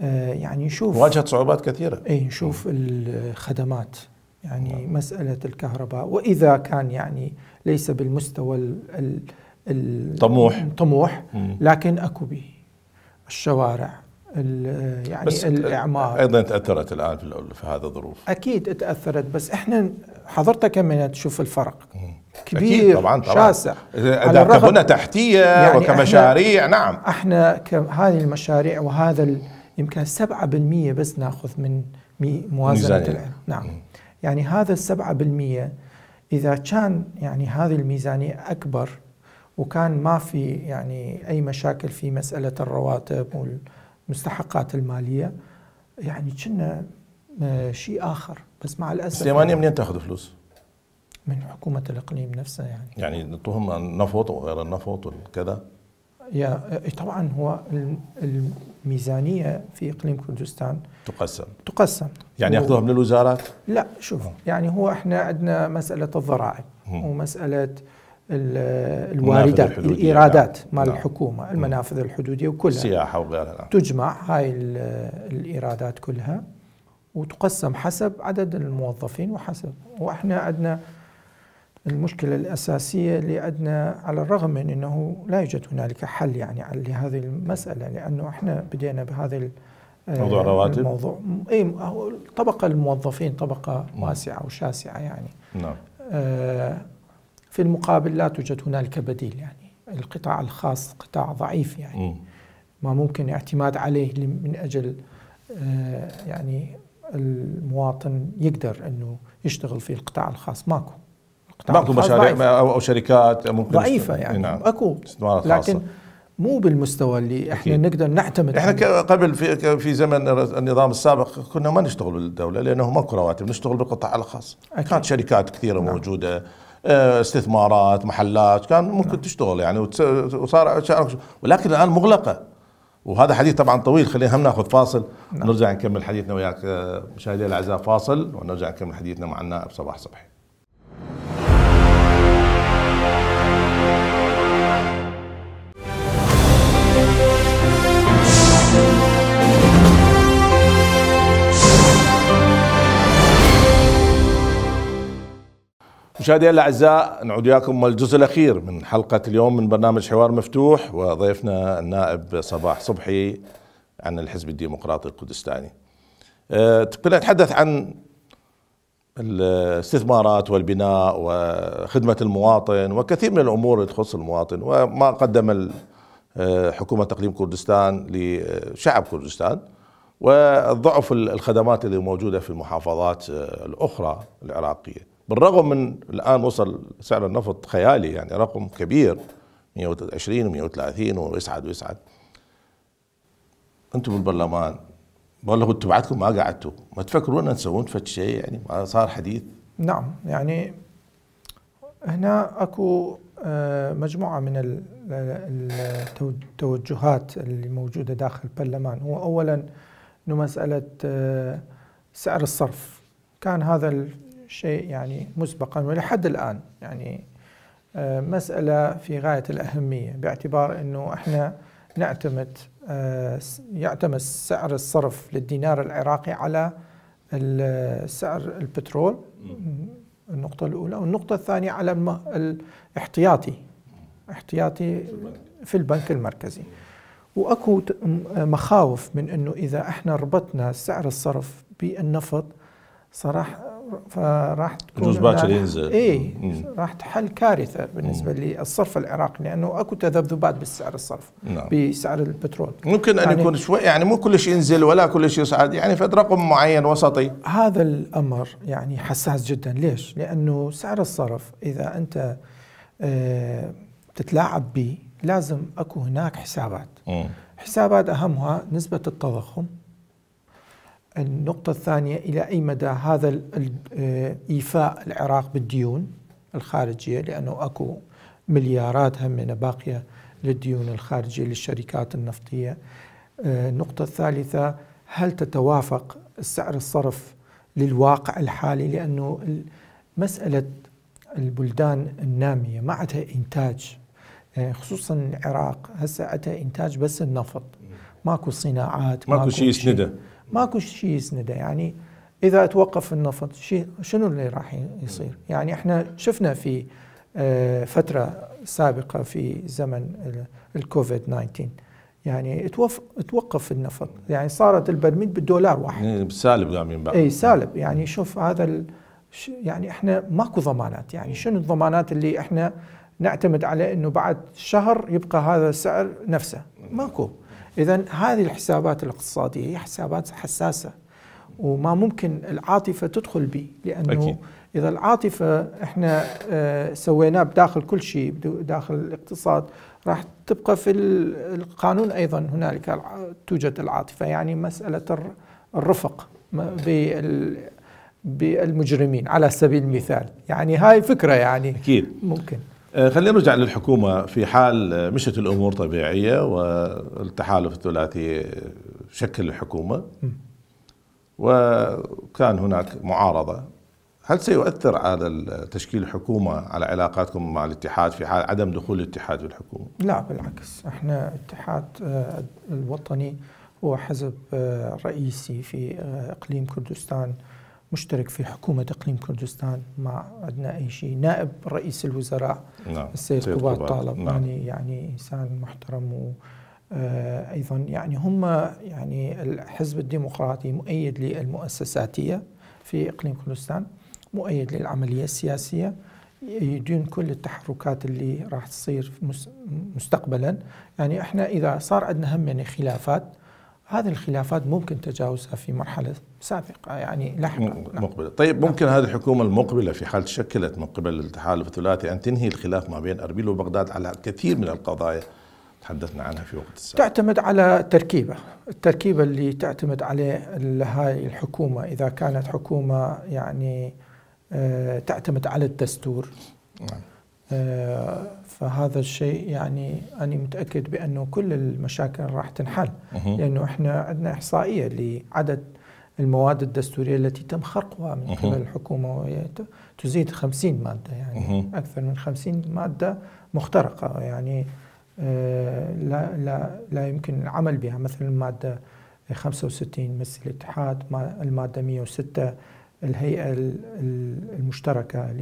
آه، يعني نشوف واجهت صعوبات كثيره. اي نشوف الخدمات يعني مسألة الكهرباء وإذا كان يعني ليس بالمستوى الطموح طموح لكن أكو به الشوارع يعني بس الإعمار أيضا تأثرت الآن في هذا الظروف أكيد تأثرت بس إحنا حضرتك كمان تشوف الفرق كبير أكيد طبعا طبعا شاسع إذا كبنى تحتية يعني وكمشاريع احنا نعم احنا هذه المشاريع وهذا يمكن 7% بس ناخذ من موازنة العين نعم م. يعني هذا السبعة بالمية إذا كان يعني هذه الميزانية أكبر وكان ما في يعني أي مشاكل في مسألة الرواتب والمستحقات المالية يعني كنا آه، شيء آخر بس مع الأسف سليمانية منين تاخذ فلوس؟ من حكومة الإقليم نفسها يعني يعني تهم النفط وغير النفط والكذا يا طبعا هو الميزانية في إقليم كردستان تقسم تقسم يعني ياخذوها من الوزارات؟ لا شوف يعني هو احنا عندنا مساله الضرائب ومساله الواردات الايرادات نعم. مال نعم. الحكومه المنافذ الحدوديه وكلها السياحه وغيرها نعم. تجمع هاي الايرادات كلها وتقسم حسب عدد الموظفين وحسب واحنا عندنا المشكله الاساسيه اللي عندنا على الرغم من انه لا يوجد هنالك حل يعني لهذه المساله لانه احنا بدينا بهذه موضوع آه، رواتب موضوع اي طبقه الموظفين طبقه نعم. واسعه وشاسعه يعني نعم آه، في المقابل لا توجد هنالك بديل يعني القطاع الخاص قطاع ضعيف يعني مم. ما ممكن اعتماد عليه من اجل آه، يعني المواطن يقدر انه يشتغل في القطاع الخاص ماكو ماكو مشاريع او شركات ممكن ضعيفه يعني نعم. اكو لكن خاصة. مو بالمستوى اللي احنا أكيد. نقدر نعتمد احنا قبل في في زمن النظام السابق كنا ما نشتغل بالدوله لانه ماكو رواتب نشتغل بالقطاع الخاص أكيد. كانت شركات كثيره نعم. موجوده آه، استثمارات محلات كان ممكن نعم. تشتغل يعني وصار ولكن الان مغلقه وهذا حديث طبعا طويل خلينا هم ناخذ فاصل نعم. نرجع نكمل حديثنا وياك آه، مشاهدينا الاعزاء فاصل ونرجع نكمل حديثنا مع النائب صباح صبحي مشاهدينا الاعزاء نعود وياكم الجزء الاخير من حلقه اليوم من برنامج حوار مفتوح وضيفنا النائب صباح صبحي عن الحزب الديمقراطي الكردستاني. كنا أه، نتحدث عن الاستثمارات والبناء وخدمه المواطن وكثير من الامور اللي تخص المواطن وما قدم أه، حكومه تقليم كردستان لشعب كردستان وضعف الخدمات اللي موجوده في المحافظات أه، الاخرى العراقيه. بالرغم من الان وصل سعر النفط خيالي يعني رقم كبير 120 و130 ويصعد ويصعد انتم بالبرلمان والله كنت بعدكم ما قعدتوا ما تفكرون ان تسوون فد شيء يعني ما صار حديث نعم يعني هنا اكو آه، مجموعه من التوجهات اللي موجوده داخل البرلمان هو اولا انه مساله آه، سعر الصرف كان هذا شيء يعني مسبقا ولحد الآن يعني آه، مسألة في غاية الأهمية باعتبار أنه إحنا نعتمد آه، يعتمد سعر الصرف للدينار العراقي على سعر البترول النقطة الأولى والنقطة الثانية على الاحتياطي احتياطي في البنك المركزي واكو مخاوف من انه اذا احنا ربطنا سعر الصرف بالنفط صراحة فراح تكون باكر ينزل اي راح تحل كارثه بالنسبه مم. للصرف العراقي لانه اكو تذبذبات بالسعر الصرف نعم. بسعر البترول ممكن ان يعني يكون شوي يعني مو كلش ينزل ولا كلش يصعد يعني فد رقم معين وسطي هذا الامر يعني حساس جدا ليش؟ لانه سعر الصرف اذا انت آه، تتلاعب به لازم اكو هناك حسابات مم. حسابات اهمها نسبه التضخم النقطة الثانية إلى أي مدى هذا آه، إيفاء العراق بالديون الخارجية لأنه أكو مليارات همنا باقية للديون الخارجية للشركات النفطية آه، النقطة الثالثة هل تتوافق سعر الصرف للواقع الحالي لأنه مسألة البلدان النامية ما عندها إنتاج آه، خصوصا العراق هسه عندها إنتاج بس النفط ماكو صناعات ماكو, ماكو شيء يسنده ماكو شيء يسنده يعني اذا توقف النفط شيء شنو اللي راح يصير؟ يعني احنا شفنا في آه، فتره سابقه في زمن الكوفيد 19 يعني توقف النفط يعني صارت البرميل بالدولار واحد إيه، سالب قام ينباع اي سالب يعني شوف هذا يعني احنا ماكو ضمانات يعني شنو الضمانات اللي احنا نعتمد عليه انه بعد شهر يبقى هذا السعر نفسه ماكو إذا هذه الحسابات الاقتصادية هي حسابات حساسة وما ممكن العاطفة تدخل به لأنه أكيد. إذا العاطفة إحنا آه، سويناه بداخل كل شيء داخل الاقتصاد راح تبقى في القانون أيضا هنالك توجد العاطفة يعني مسألة الرفق بالمجرمين على سبيل المثال يعني هاي فكرة يعني أكيد ممكن آه، خلينا نرجع للحكومة في حال آه، مشت الأمور طبيعية والتحالف الثلاثي شكل الحكومة وكان هناك معارضة هل سيؤثر على تشكيل الحكومة على علاقاتكم مع الاتحاد في حال عدم دخول الاتحاد في الحكومة؟ لا بالعكس احنا الاتحاد آه، الوطني هو حزب رئيسي في إقليم كردستان مشترك في حكومة إقليم كردستان مع عندنا أي شيء نائب رئيس الوزراء نعم. السيد قباد طالب نعم. يعني, يعني إنسان محترم و آه، أيضا يعني هم يعني الحزب الديمقراطي مؤيد للمؤسساتية في إقليم كردستان مؤيد للعملية السياسية يدين كل التحركات اللي راح تصير مستقبلا يعني احنا اذا صار عندنا هم يعني خلافات هذه الخلافات ممكن تجاوزها في مرحلة سابقة يعني لاحقة مقبلة طيب نعم. ممكن هذه الحكومة المقبلة في حال تشكلت من قبل التحالف الثلاثي أن تنهي الخلاف ما بين أربيل وبغداد على كثير من القضايا تحدثنا عنها في وقت السابق تعتمد على تركيبة التركيبة اللي تعتمد عليه هاي الحكومة إذا كانت حكومة يعني آه، تعتمد على الدستور نعم. آه، فهذا الشيء يعني أنا متأكد بأنه كل المشاكل راح تنحل لأنه إحنا عندنا إحصائية لعدد المواد الدستورية التي تم خرقها من قبل الحكومة وهي تزيد 50 مادة يعني أكثر من 50 مادة مخترقة يعني آه، لا لا لا يمكن العمل بها مثل المادة 65 مثل الاتحاد المادة 106 الهيئة المشتركة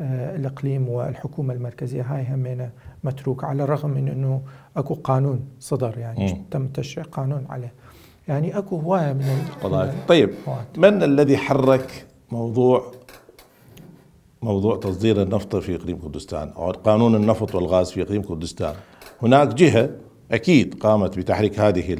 آه، الاقليم والحكومه المركزيه هاي همينه متروك على الرغم من انه اكو قانون صدر يعني م. تم تشريع قانون عليه يعني اكو هوايه من القضايا طيب هوات. من الذي حرك موضوع موضوع تصدير النفط في اقليم كردستان او قانون النفط والغاز في اقليم كردستان هناك جهه اكيد قامت بتحريك هذه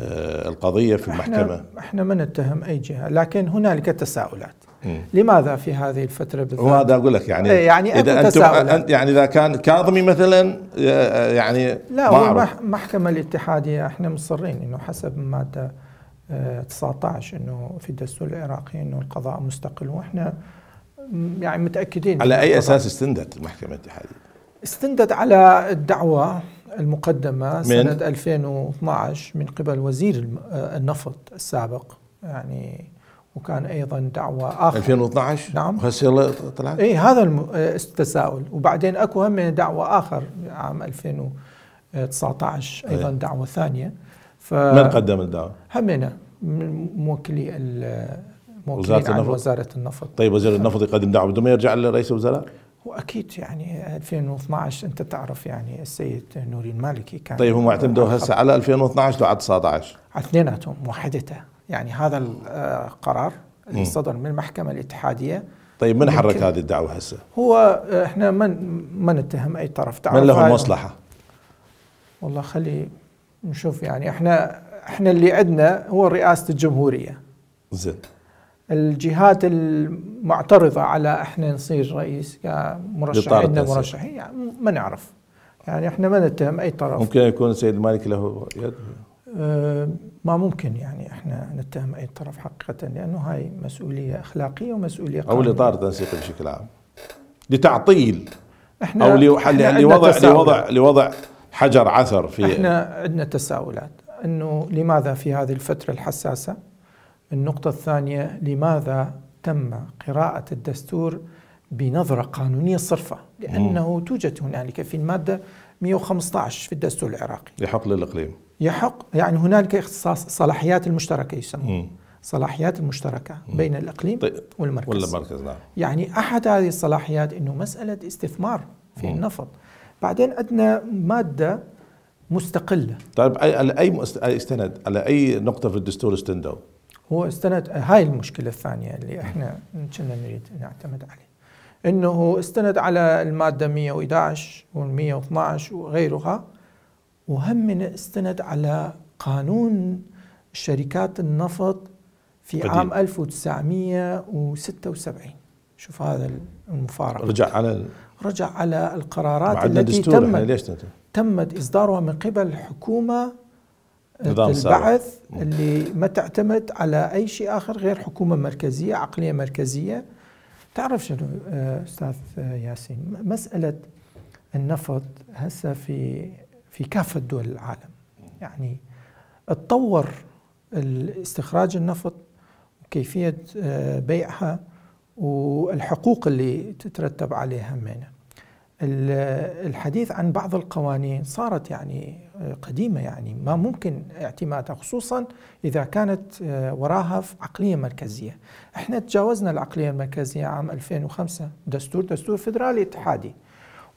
آه، القضيه في المحكمه احنا, احنا ما نتهم اي جهه لكن هنالك تساؤلات إيه. لماذا في هذه الفتره بالذات؟ وهذا اقول لك يعني إيه، يعني اذا انتم يعني اذا كان كاظمي مثلا آه، آه، يعني لا ما المحكمه الاتحاديه احنا مصرين انه حسب ماده 19 آه، انه في الدستور العراقي انه القضاء مستقل واحنا يعني متاكدين على اي اساس استندت المحكمه الاتحاديه؟ استندت على الدعوه المقدمه سنه 2012 من قبل وزير النفط السابق يعني وكان ايضا دعوه اخر 2012 نعم هسه يلا طلعت اي هذا آه، التساؤل وبعدين اكو هم دعوه اخر عام 2019 إيه. ايضا دعوه ثانيه ف من قدم الدعوه؟ همنا موكلي وزارة النفط وزارة النفط طيب وزير النفط يقدم دعوة بدون ما يرجع لرئيس الوزراء؟ واكيد يعني 2012 انت تعرف يعني السيد نوري المالكي كان طيب هم اعتمدوا هسه على 2012 وعلى 19 على اثنيناتهم وحدته يعني هذا القرار آه، اللي صدر من المحكمه الاتحاديه طيب من حرك هذه الدعوه هسه؟ هو آه، احنا من ما نتهم اي طرف تعرف من له مصلحه؟ والله خلي نشوف يعني احنا احنا اللي عندنا هو رئاسه الجمهوريه زين الجهات المعترضه على احنا نصير رئيس كمرشح عندنا مرشحين يعني ما نعرف يعني احنا ما نتهم اي طرف ممكن يكون السيد المالك له يد آه، ما ممكن يعني احنا نتهم اي طرف حقيقه لانه هاي مسؤوليه اخلاقيه ومسؤوليه قانونيه او الاطار التنسيقي بشكل عام لتعطيل احنا او احنا لوضع تساؤلات. لوضع لوضع حجر عثر في احنا عندنا تساؤلات انه لماذا في هذه الفتره الحساسه النقطه الثانيه لماذا تم قراءه الدستور بنظره قانونيه صرفه لانه م. توجد هنالك في الماده 115 في الدستور العراقي لحقل الاقليم يحق يعني هنالك اختصاص الصلاحيات المشتركه يسمون صلاحيات المشتركه بين الاقليم طيب والمركز والمركز نعم يعني احد هذه الصلاحيات انه مساله استثمار في مم. النفط بعدين عندنا ماده مستقله طيب اي على اي استند على اي نقطه في الدستور استندوا هو استند هاي المشكله الثانيه اللي احنا كنا نريد نعتمد عليه انه استند على الماده 111 و 112 وغيرها وهم استند على قانون شركات النفط في قديم. عام 1976 شوف هذا المفارقة رجع على رجع على القرارات التي تمت يعني ليش تمت إصدارها من قبل الحكومة آه، البعث اللي ما تعتمد على أي شيء آخر غير حكومة مركزية عقلية مركزية تعرف شنو آه، أستاذ آه، ياسين مسألة النفط هسه في في كافة دول العالم يعني اتطور استخراج النفط وكيفية آه، بيعها والحقوق اللي تترتب عليها منها الحديث عن بعض القوانين صارت يعني آه، قديمة يعني ما ممكن اعتمادها خصوصا إذا كانت آه، وراها عقلية مركزية احنا تجاوزنا العقلية المركزية عام 2005 دستور دستور فدرالي اتحادي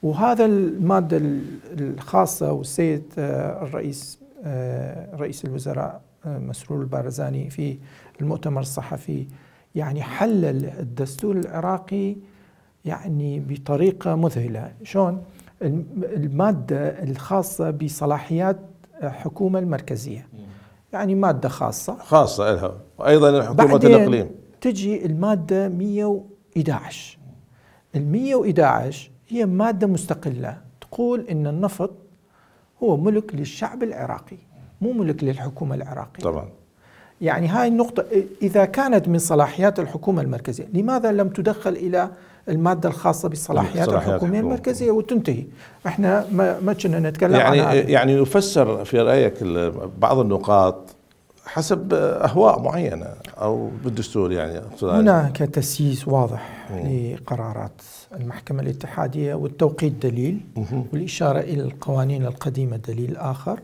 وهذا المادة الخاصة والسيد آه، الرئيس آه، رئيس الوزراء آه، مسرور البارزاني في المؤتمر الصحفي يعني حلل الدستور العراقي يعني بطريقة مذهلة شلون المادة الخاصة بصلاحيات الحكومة المركزية يعني مادة خاصة خاصة لها وأيضا حكومة الإقليم تجي المادة 111 ال 111 هي مادة مستقلة تقول أن النفط هو ملك للشعب العراقي مو ملك للحكومة العراقية طبعا يعني هاي النقطة إذا كانت من صلاحيات الحكومة المركزية لماذا لم تدخل إلى المادة الخاصة بالصلاحيات الحكومية المركزية وتنتهي احنا ما كنا نتكلم يعني عنها يعني يفسر في رأيك بعض النقاط حسب أهواء معينة او بالدستور يعني هناك تسييس واضح لقرارات المحكمه الاتحاديه والتوقيت دليل والاشاره الى القوانين القديمه دليل اخر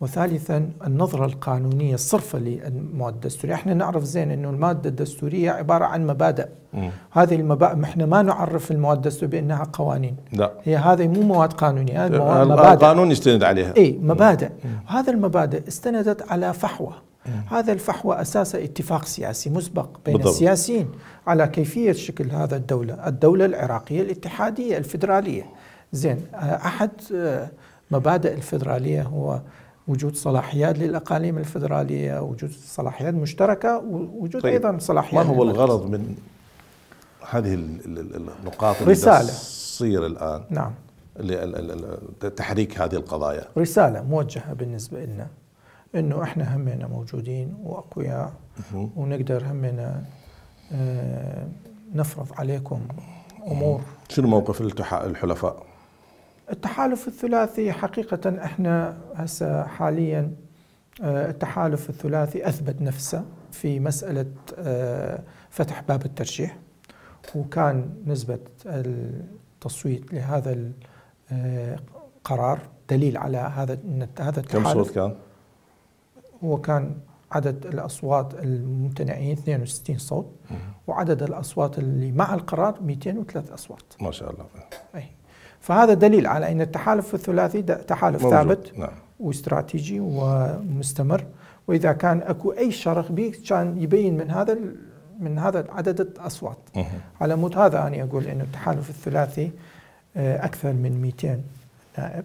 وثالثا النظرة القانونية الصرفة للمواد الدستورية احنا نعرف زين انه المادة الدستورية عبارة عن مبادئ مم. هذه المبادئ احنا ما نعرف المواد الدستورية بانها قوانين لا هي هذه مو مواد قانونية هذه مواد مبادئ القانون يستند عليها اي مبادئ مم. هذا المبادئ استندت على فحوى هذا الفحوى أساسه اتفاق سياسي مسبق بين بالضبط. السياسيين على كيفية شكل هذا الدولة الدولة العراقية الاتحادية الفدرالية زين آه، أحد آه، مبادئ الفدرالية هو وجود صلاحيات للأقاليم الفدرالية وجود صلاحيات مشتركة ووجود طيب أيضا صلاحيات ما هو للمركز. الغرض من هذه النقاط رسالة تصير الآن نعم تحريك هذه القضايا رسالة موجهة بالنسبة لنا انه احنا همنا موجودين واقوياء ونقدر همنا آه، نفرض عليكم امور شنو موقف الحلفاء؟ التحالف الثلاثي حقيقة احنا هسه حاليا آه، التحالف الثلاثي اثبت نفسه في مسألة آه، فتح باب الترشيح وكان نسبة التصويت لهذا القرار دليل على هذا ان هذا التحالف كم صوت كان؟ هو كان عدد الأصوات الممتنعين 62 صوت وعدد الأصوات اللي مع القرار 203 أصوات ما شاء الله أي فهذا دليل على أن التحالف الثلاثي تحالف موجود. ثابت نعم. واستراتيجي ومستمر وإذا كان أكو أي شرخ به كان يبين من هذا من هذا عدد الأصوات على مود هذا أنا أقول أن التحالف الثلاثي آه، أكثر من 200 نائب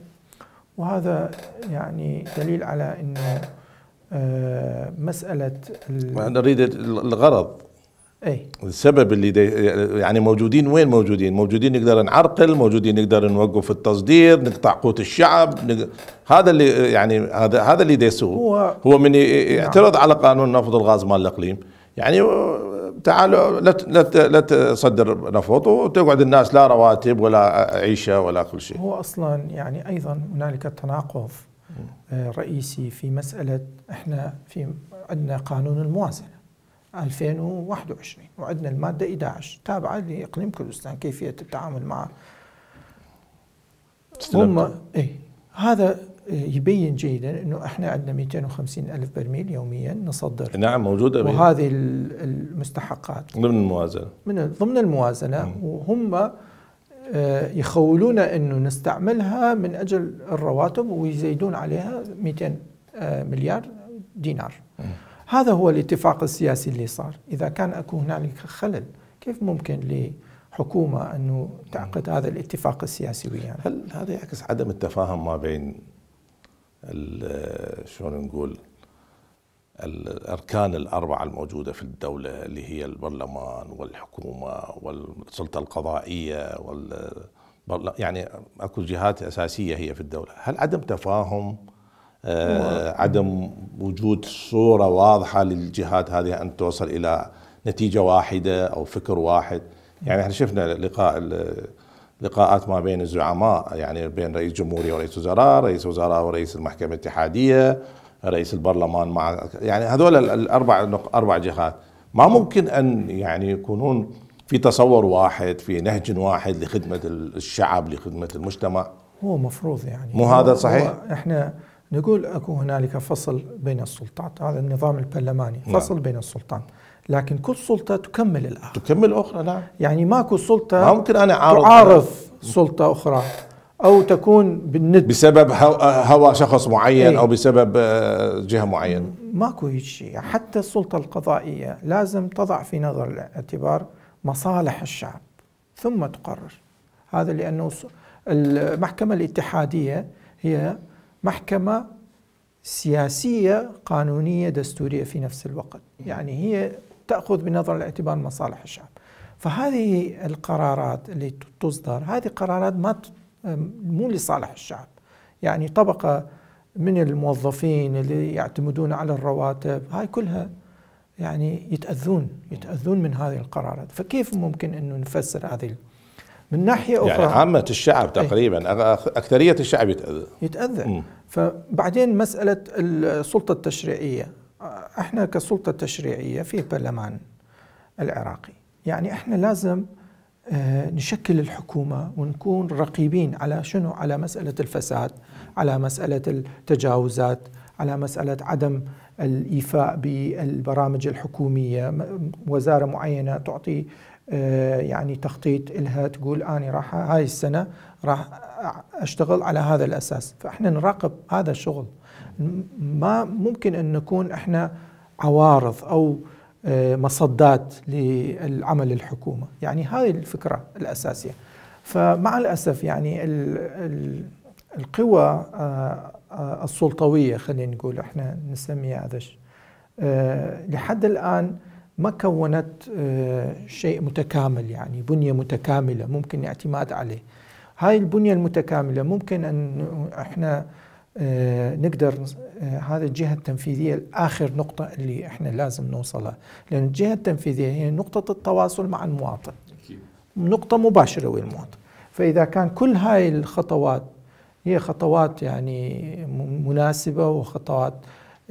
وهذا يعني دليل على أنه آه، مسألة نريد الغرض اي السبب اللي دي يعني موجودين وين موجودين؟ موجودين نقدر نعرقل، موجودين نقدر نوقف التصدير، نقطع قوت الشعب، نق... هذا اللي يعني هذا هذا اللي يسوء هو, هو من يعترض نعم. على قانون نفض الغاز مال الاقليم، يعني تعالوا لا لا لا تصدر نفط وتقعد الناس لا رواتب ولا عيشه ولا كل شيء. هو اصلا يعني ايضا هنالك تناقض آه، رئيسي في مسألة احنا في عندنا قانون الموازنة 2021 وعندنا المادة 11 تابعة لإقليم كردستان كيفية التعامل مع هم اي هذا آه، يبين جيدا انه احنا عندنا 250 الف برميل يوميا نصدر نعم موجوده وهذه المستحقات ضمن الموازنه من ضمن الموازنه وهم آه، يخولون انه نستعملها من اجل الرواتب ويزيدون عليها 200 آه، مليار دينار هذا هو الاتفاق السياسي اللي صار اذا كان اكو هنالك خلل كيف ممكن لحكومه انه تعقد هذا الاتفاق السياسي ويانا يعني؟ هل هذا يعكس عدم التفاهم ما بين شلون نقول الأركان الأربعة الموجودة في الدولة اللي هي البرلمان والحكومة والسلطة القضائية وال يعني اكو جهات اساسيه هي في الدوله، هل عدم تفاهم آه عدم وجود صوره واضحه للجهات هذه ان توصل الى نتيجه واحده او فكر واحد، يعني احنا شفنا لقاء لقاءات ما بين الزعماء يعني بين رئيس جمهوريه ورئيس وزراء، رئيس وزراء ورئيس المحكمه الاتحاديه رئيس البرلمان مع يعني هذول الاربع اربع جهات ما ممكن ان يعني يكونون في تصور واحد في نهج واحد لخدمه الشعب لخدمه المجتمع هو مفروض يعني مو هذا صحيح؟ احنا نقول اكو هنالك فصل بين السلطات هذا النظام البرلماني نعم. فصل نعم. بين السلطات لكن كل سلطه تكمل الاخرى تكمل اخرى نعم يعني ماكو سلطه ما ممكن انا اعارض تعارض سلطه اخرى او تكون بالنت بسبب هوى شخص معين ايه؟ او بسبب آه، جهه معينه ماكو هيك شيء حتى السلطه القضائيه لازم تضع في نظر الاعتبار مصالح الشعب ثم تقرر هذا لانه المحكمه الاتحاديه هي محكمه سياسيه قانونيه دستوريه في نفس الوقت يعني هي تاخذ بنظر الاعتبار مصالح الشعب فهذه القرارات اللي تصدر هذه قرارات ما مو لصالح الشعب يعني طبقة من الموظفين اللي يعتمدون على الرواتب هاي كلها يعني يتأذون يتأذون من هذه القرارات فكيف ممكن أنه نفسر هذه من ناحية يعني أخرى يعني عامة الشعب إيه. تقريبا أكثرية الشعب يتأذى يتأذى م. فبعدين مسألة السلطة التشريعية احنا كسلطة تشريعية في البرلمان العراقي يعني احنا لازم آه، نشكل الحكومة ونكون رقيبين على شنو على مسألة الفساد على مسألة التجاوزات على مسألة عدم الإيفاء بالبرامج الحكومية وزارة معينة تعطي آه، يعني تخطيط لها تقول أنا راح هاي السنة راح أشتغل على هذا الأساس فإحنا نراقب هذا الشغل ما ممكن أن نكون إحنا عوارض أو آه، مصدات للعمل الحكومة يعني هذه الفكرة الأساسية فمع الأسف يعني القوى آه، آه، السلطوية خلينا نقول احنا نسميها هذا لحد الآن ما كونت شيء متكامل يعني بنية متكاملة ممكن الاعتماد عليه هاي البنية المتكاملة ممكن أن احنا آه، نقدر آه، هذا الجهة التنفيذية آخر نقطة اللي احنا لازم نوصلها لأن الجهة التنفيذية هي نقطة التواصل مع المواطن نقطة مباشرة والمواطن المواطن فإذا كان كل هاي الخطوات هي خطوات يعني مناسبة وخطوات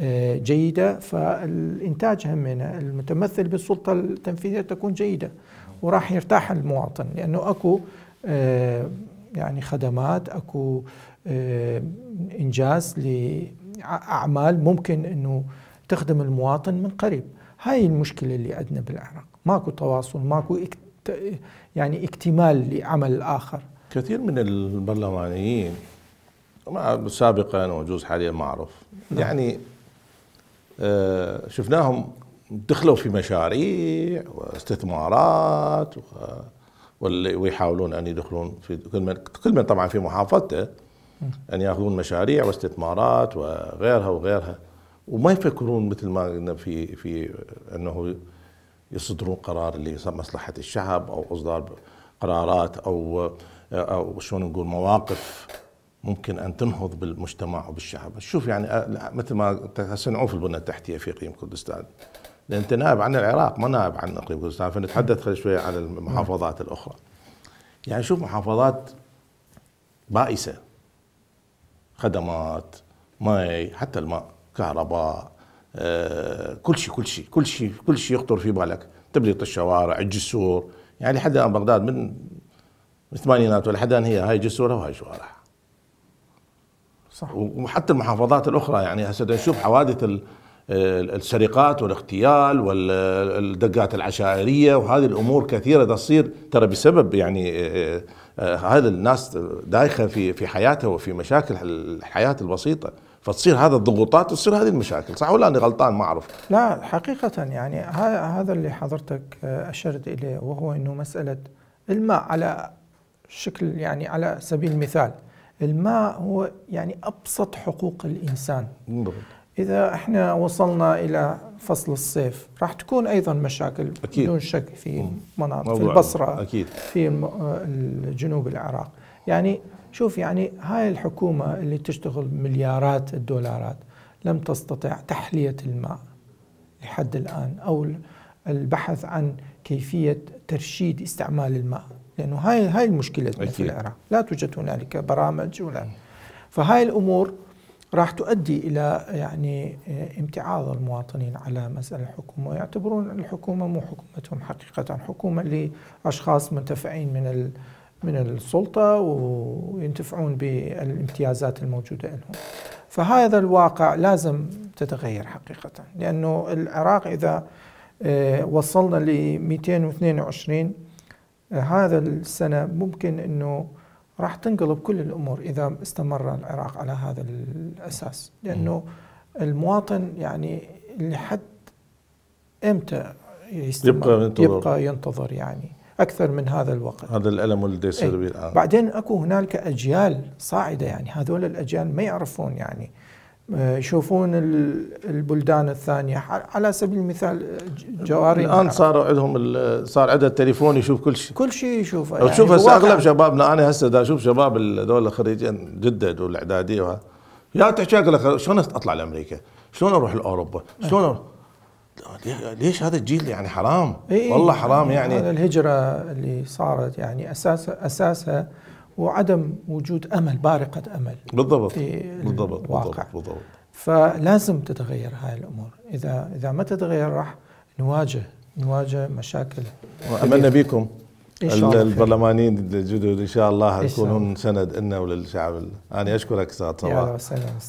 آه، جيدة فالإنتاج همنا المتمثل بالسلطة التنفيذية تكون جيدة وراح يرتاح المواطن لأنه أكو يعني خدمات أكو آه، انجاز لاعمال ممكن انه تخدم المواطن من قريب هاي المشكله اللي عندنا بالعراق ماكو تواصل ماكو يعني اكتمال لعمل الاخر كثير من البرلمانيين ما سابقا وجوز حاليا ما اعرف نعم. يعني آه، شفناهم دخلوا في مشاريع واستثمارات ويحاولون ان يدخلون في كل كل من طبعا في محافظته أن يأخذون مشاريع واستثمارات وغيرها وغيرها وما يفكرون مثل ما قلنا في في أنه يصدرون قرار لمصلحة الشعب أو إصدار قرارات أو أو شلون نقول مواقف ممكن أن تنهض بالمجتمع وبالشعب شوف يعني مثل ما في البنى التحتية في إقليم كردستان لأن أنت نائب عن العراق ما نائب عن إقليم كردستان فنتحدث شوية عن المحافظات الأخرى يعني شوف محافظات بائسة خدمات مي حتى الماء كهرباء آه، كل شيء كل شيء كل شيء كل شيء يخطر في بالك تبليط الشوارع الجسور يعني حدا بغداد من الثمانينات الان هي هاي جسورها وهاي شوارع صح وحتى المحافظات الاخرى يعني هسه نشوف حوادث السرقات والاغتيال والدقات العشائريه وهذه الامور كثيره تصير ترى بسبب يعني آه، آه، آه، هذا الناس دايخه في في حياتها وفي مشاكل الحياه البسيطه فتصير هذا الضغوطات وتصير هذه المشاكل صح ولا انا غلطان ما اعرف لا حقيقه يعني هذا اللي حضرتك آه، اشرت اليه وهو انه مساله الماء على شكل يعني على سبيل المثال الماء هو يعني ابسط حقوق الانسان بالضبط. إذا إحنا وصلنا إلى فصل الصيف راح تكون أيضا مشاكل أكيد. بدون شك في مناطق في البصرة أكيد. في جنوب العراق يعني شوف يعني هاي الحكومة اللي تشتغل مليارات الدولارات لم تستطع تحلية الماء لحد الآن أو البحث عن كيفية ترشيد استعمال الماء لأنه هاي هاي المشكلة في العراق لا توجد هنالك برامج ولا فهاي الأمور راح تؤدي إلى يعني آه، امتعاض المواطنين على مسألة الحكومة ويعتبرون الحكومة مو حكومتهم حقيقة حكومة لأشخاص منتفعين من من السلطة وينتفعون بالامتيازات الموجودة لهم فهذا الواقع لازم تتغير حقيقة لأنه العراق إذا آه، وصلنا ل 222 آه، هذا السنة ممكن أنه راح تنقلب كل الامور اذا استمر العراق على هذا الاساس لانه المواطن يعني لحد امتى يستمر يبقى ينتظر يبقى ينتظر يعني اكثر من هذا الوقت هذا الالم الذي يصير به إيه. الان بعدين اكو هنالك اجيال صاعده يعني هذول الاجيال ما يعرفون يعني آه، يشوفون البلدان الثانيه على سبيل المثال آه، جواري الان صار عندهم صار عندها التليفون يشوف كل شيء كل شيء يشوفه يعني تشوف هسه اغلب شبابنا انا هسه دا اشوف شباب هذول الخريجين جده دول الاعداديه يا تحكي لك شلون اطلع لامريكا؟ شلون اروح لاوروبا؟ إيه. شلون أروح؟ ليش هذا الجيل يعني حرام؟ إيه، والله حرام يعني الهجره اللي صارت يعني اساسها اساسها وعدم وجود امل بارقه امل بالضبط في بالضبط الواقع. بالضبط بالضبط فلازم تتغير هاي الامور اذا اذا ما تتغير راح نواجه نواجه مشاكل واملنا بكم البرلمانيين الجدد ان شاء الله تكونون سند لنا وللشعب انا اشكرك استاذ صباح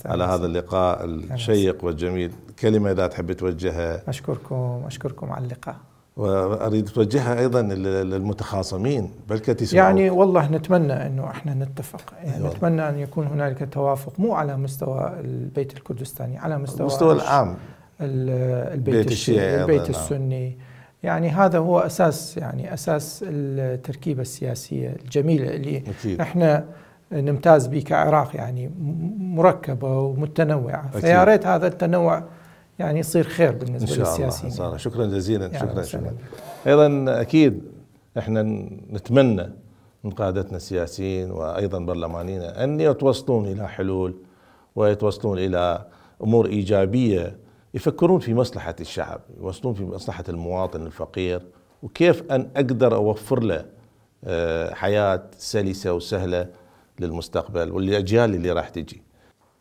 على هذا اللقاء الشيق والجميل كلمه اذا تحب توجهها اشكركم اشكركم على اللقاء واريد توجهها ايضا للمتخاصمين بل كتسمعوا يعني والله نتمنى انه احنا نتفق يعني أيوة. نتمنى ان يكون هنالك توافق مو على مستوى البيت الكردستاني على مستوى المستوى العام البيت, البيت الشيعي البيت نعم. السني يعني هذا هو اساس يعني اساس التركيبه السياسيه الجميله اللي أكيد. احنا نمتاز به كعراق يعني مركبه ومتنوعه فيا ريت هذا التنوع يعني يصير خير بالنسبه إن شاء للسياسيين الله. يعني. شكرا جزيلا يعني شكرا شكرا ايضا اكيد احنا نتمنى من قادتنا السياسيين وايضا برلمانينا ان يتوصلون الى حلول ويتوصلون الى امور ايجابيه يفكرون في مصلحه الشعب، يوصلون في مصلحه المواطن الفقير وكيف ان اقدر اوفر له آه، حياه سلسه وسهله للمستقبل والاجيال اللي راح تجي.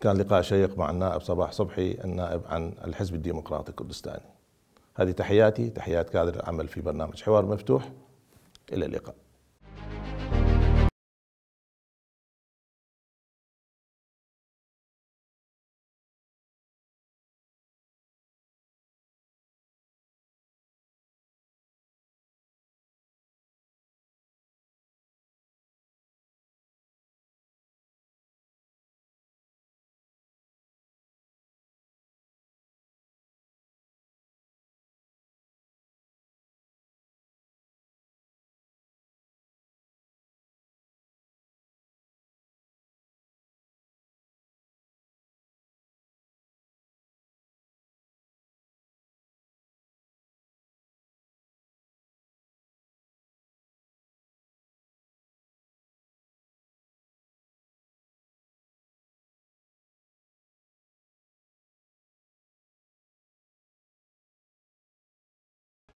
كان لقاء شيق مع النائب صباح صبحي النائب عن الحزب الديمقراطي الكردستاني هذه تحياتي تحيات كادر العمل في برنامج حوار مفتوح إلى اللقاء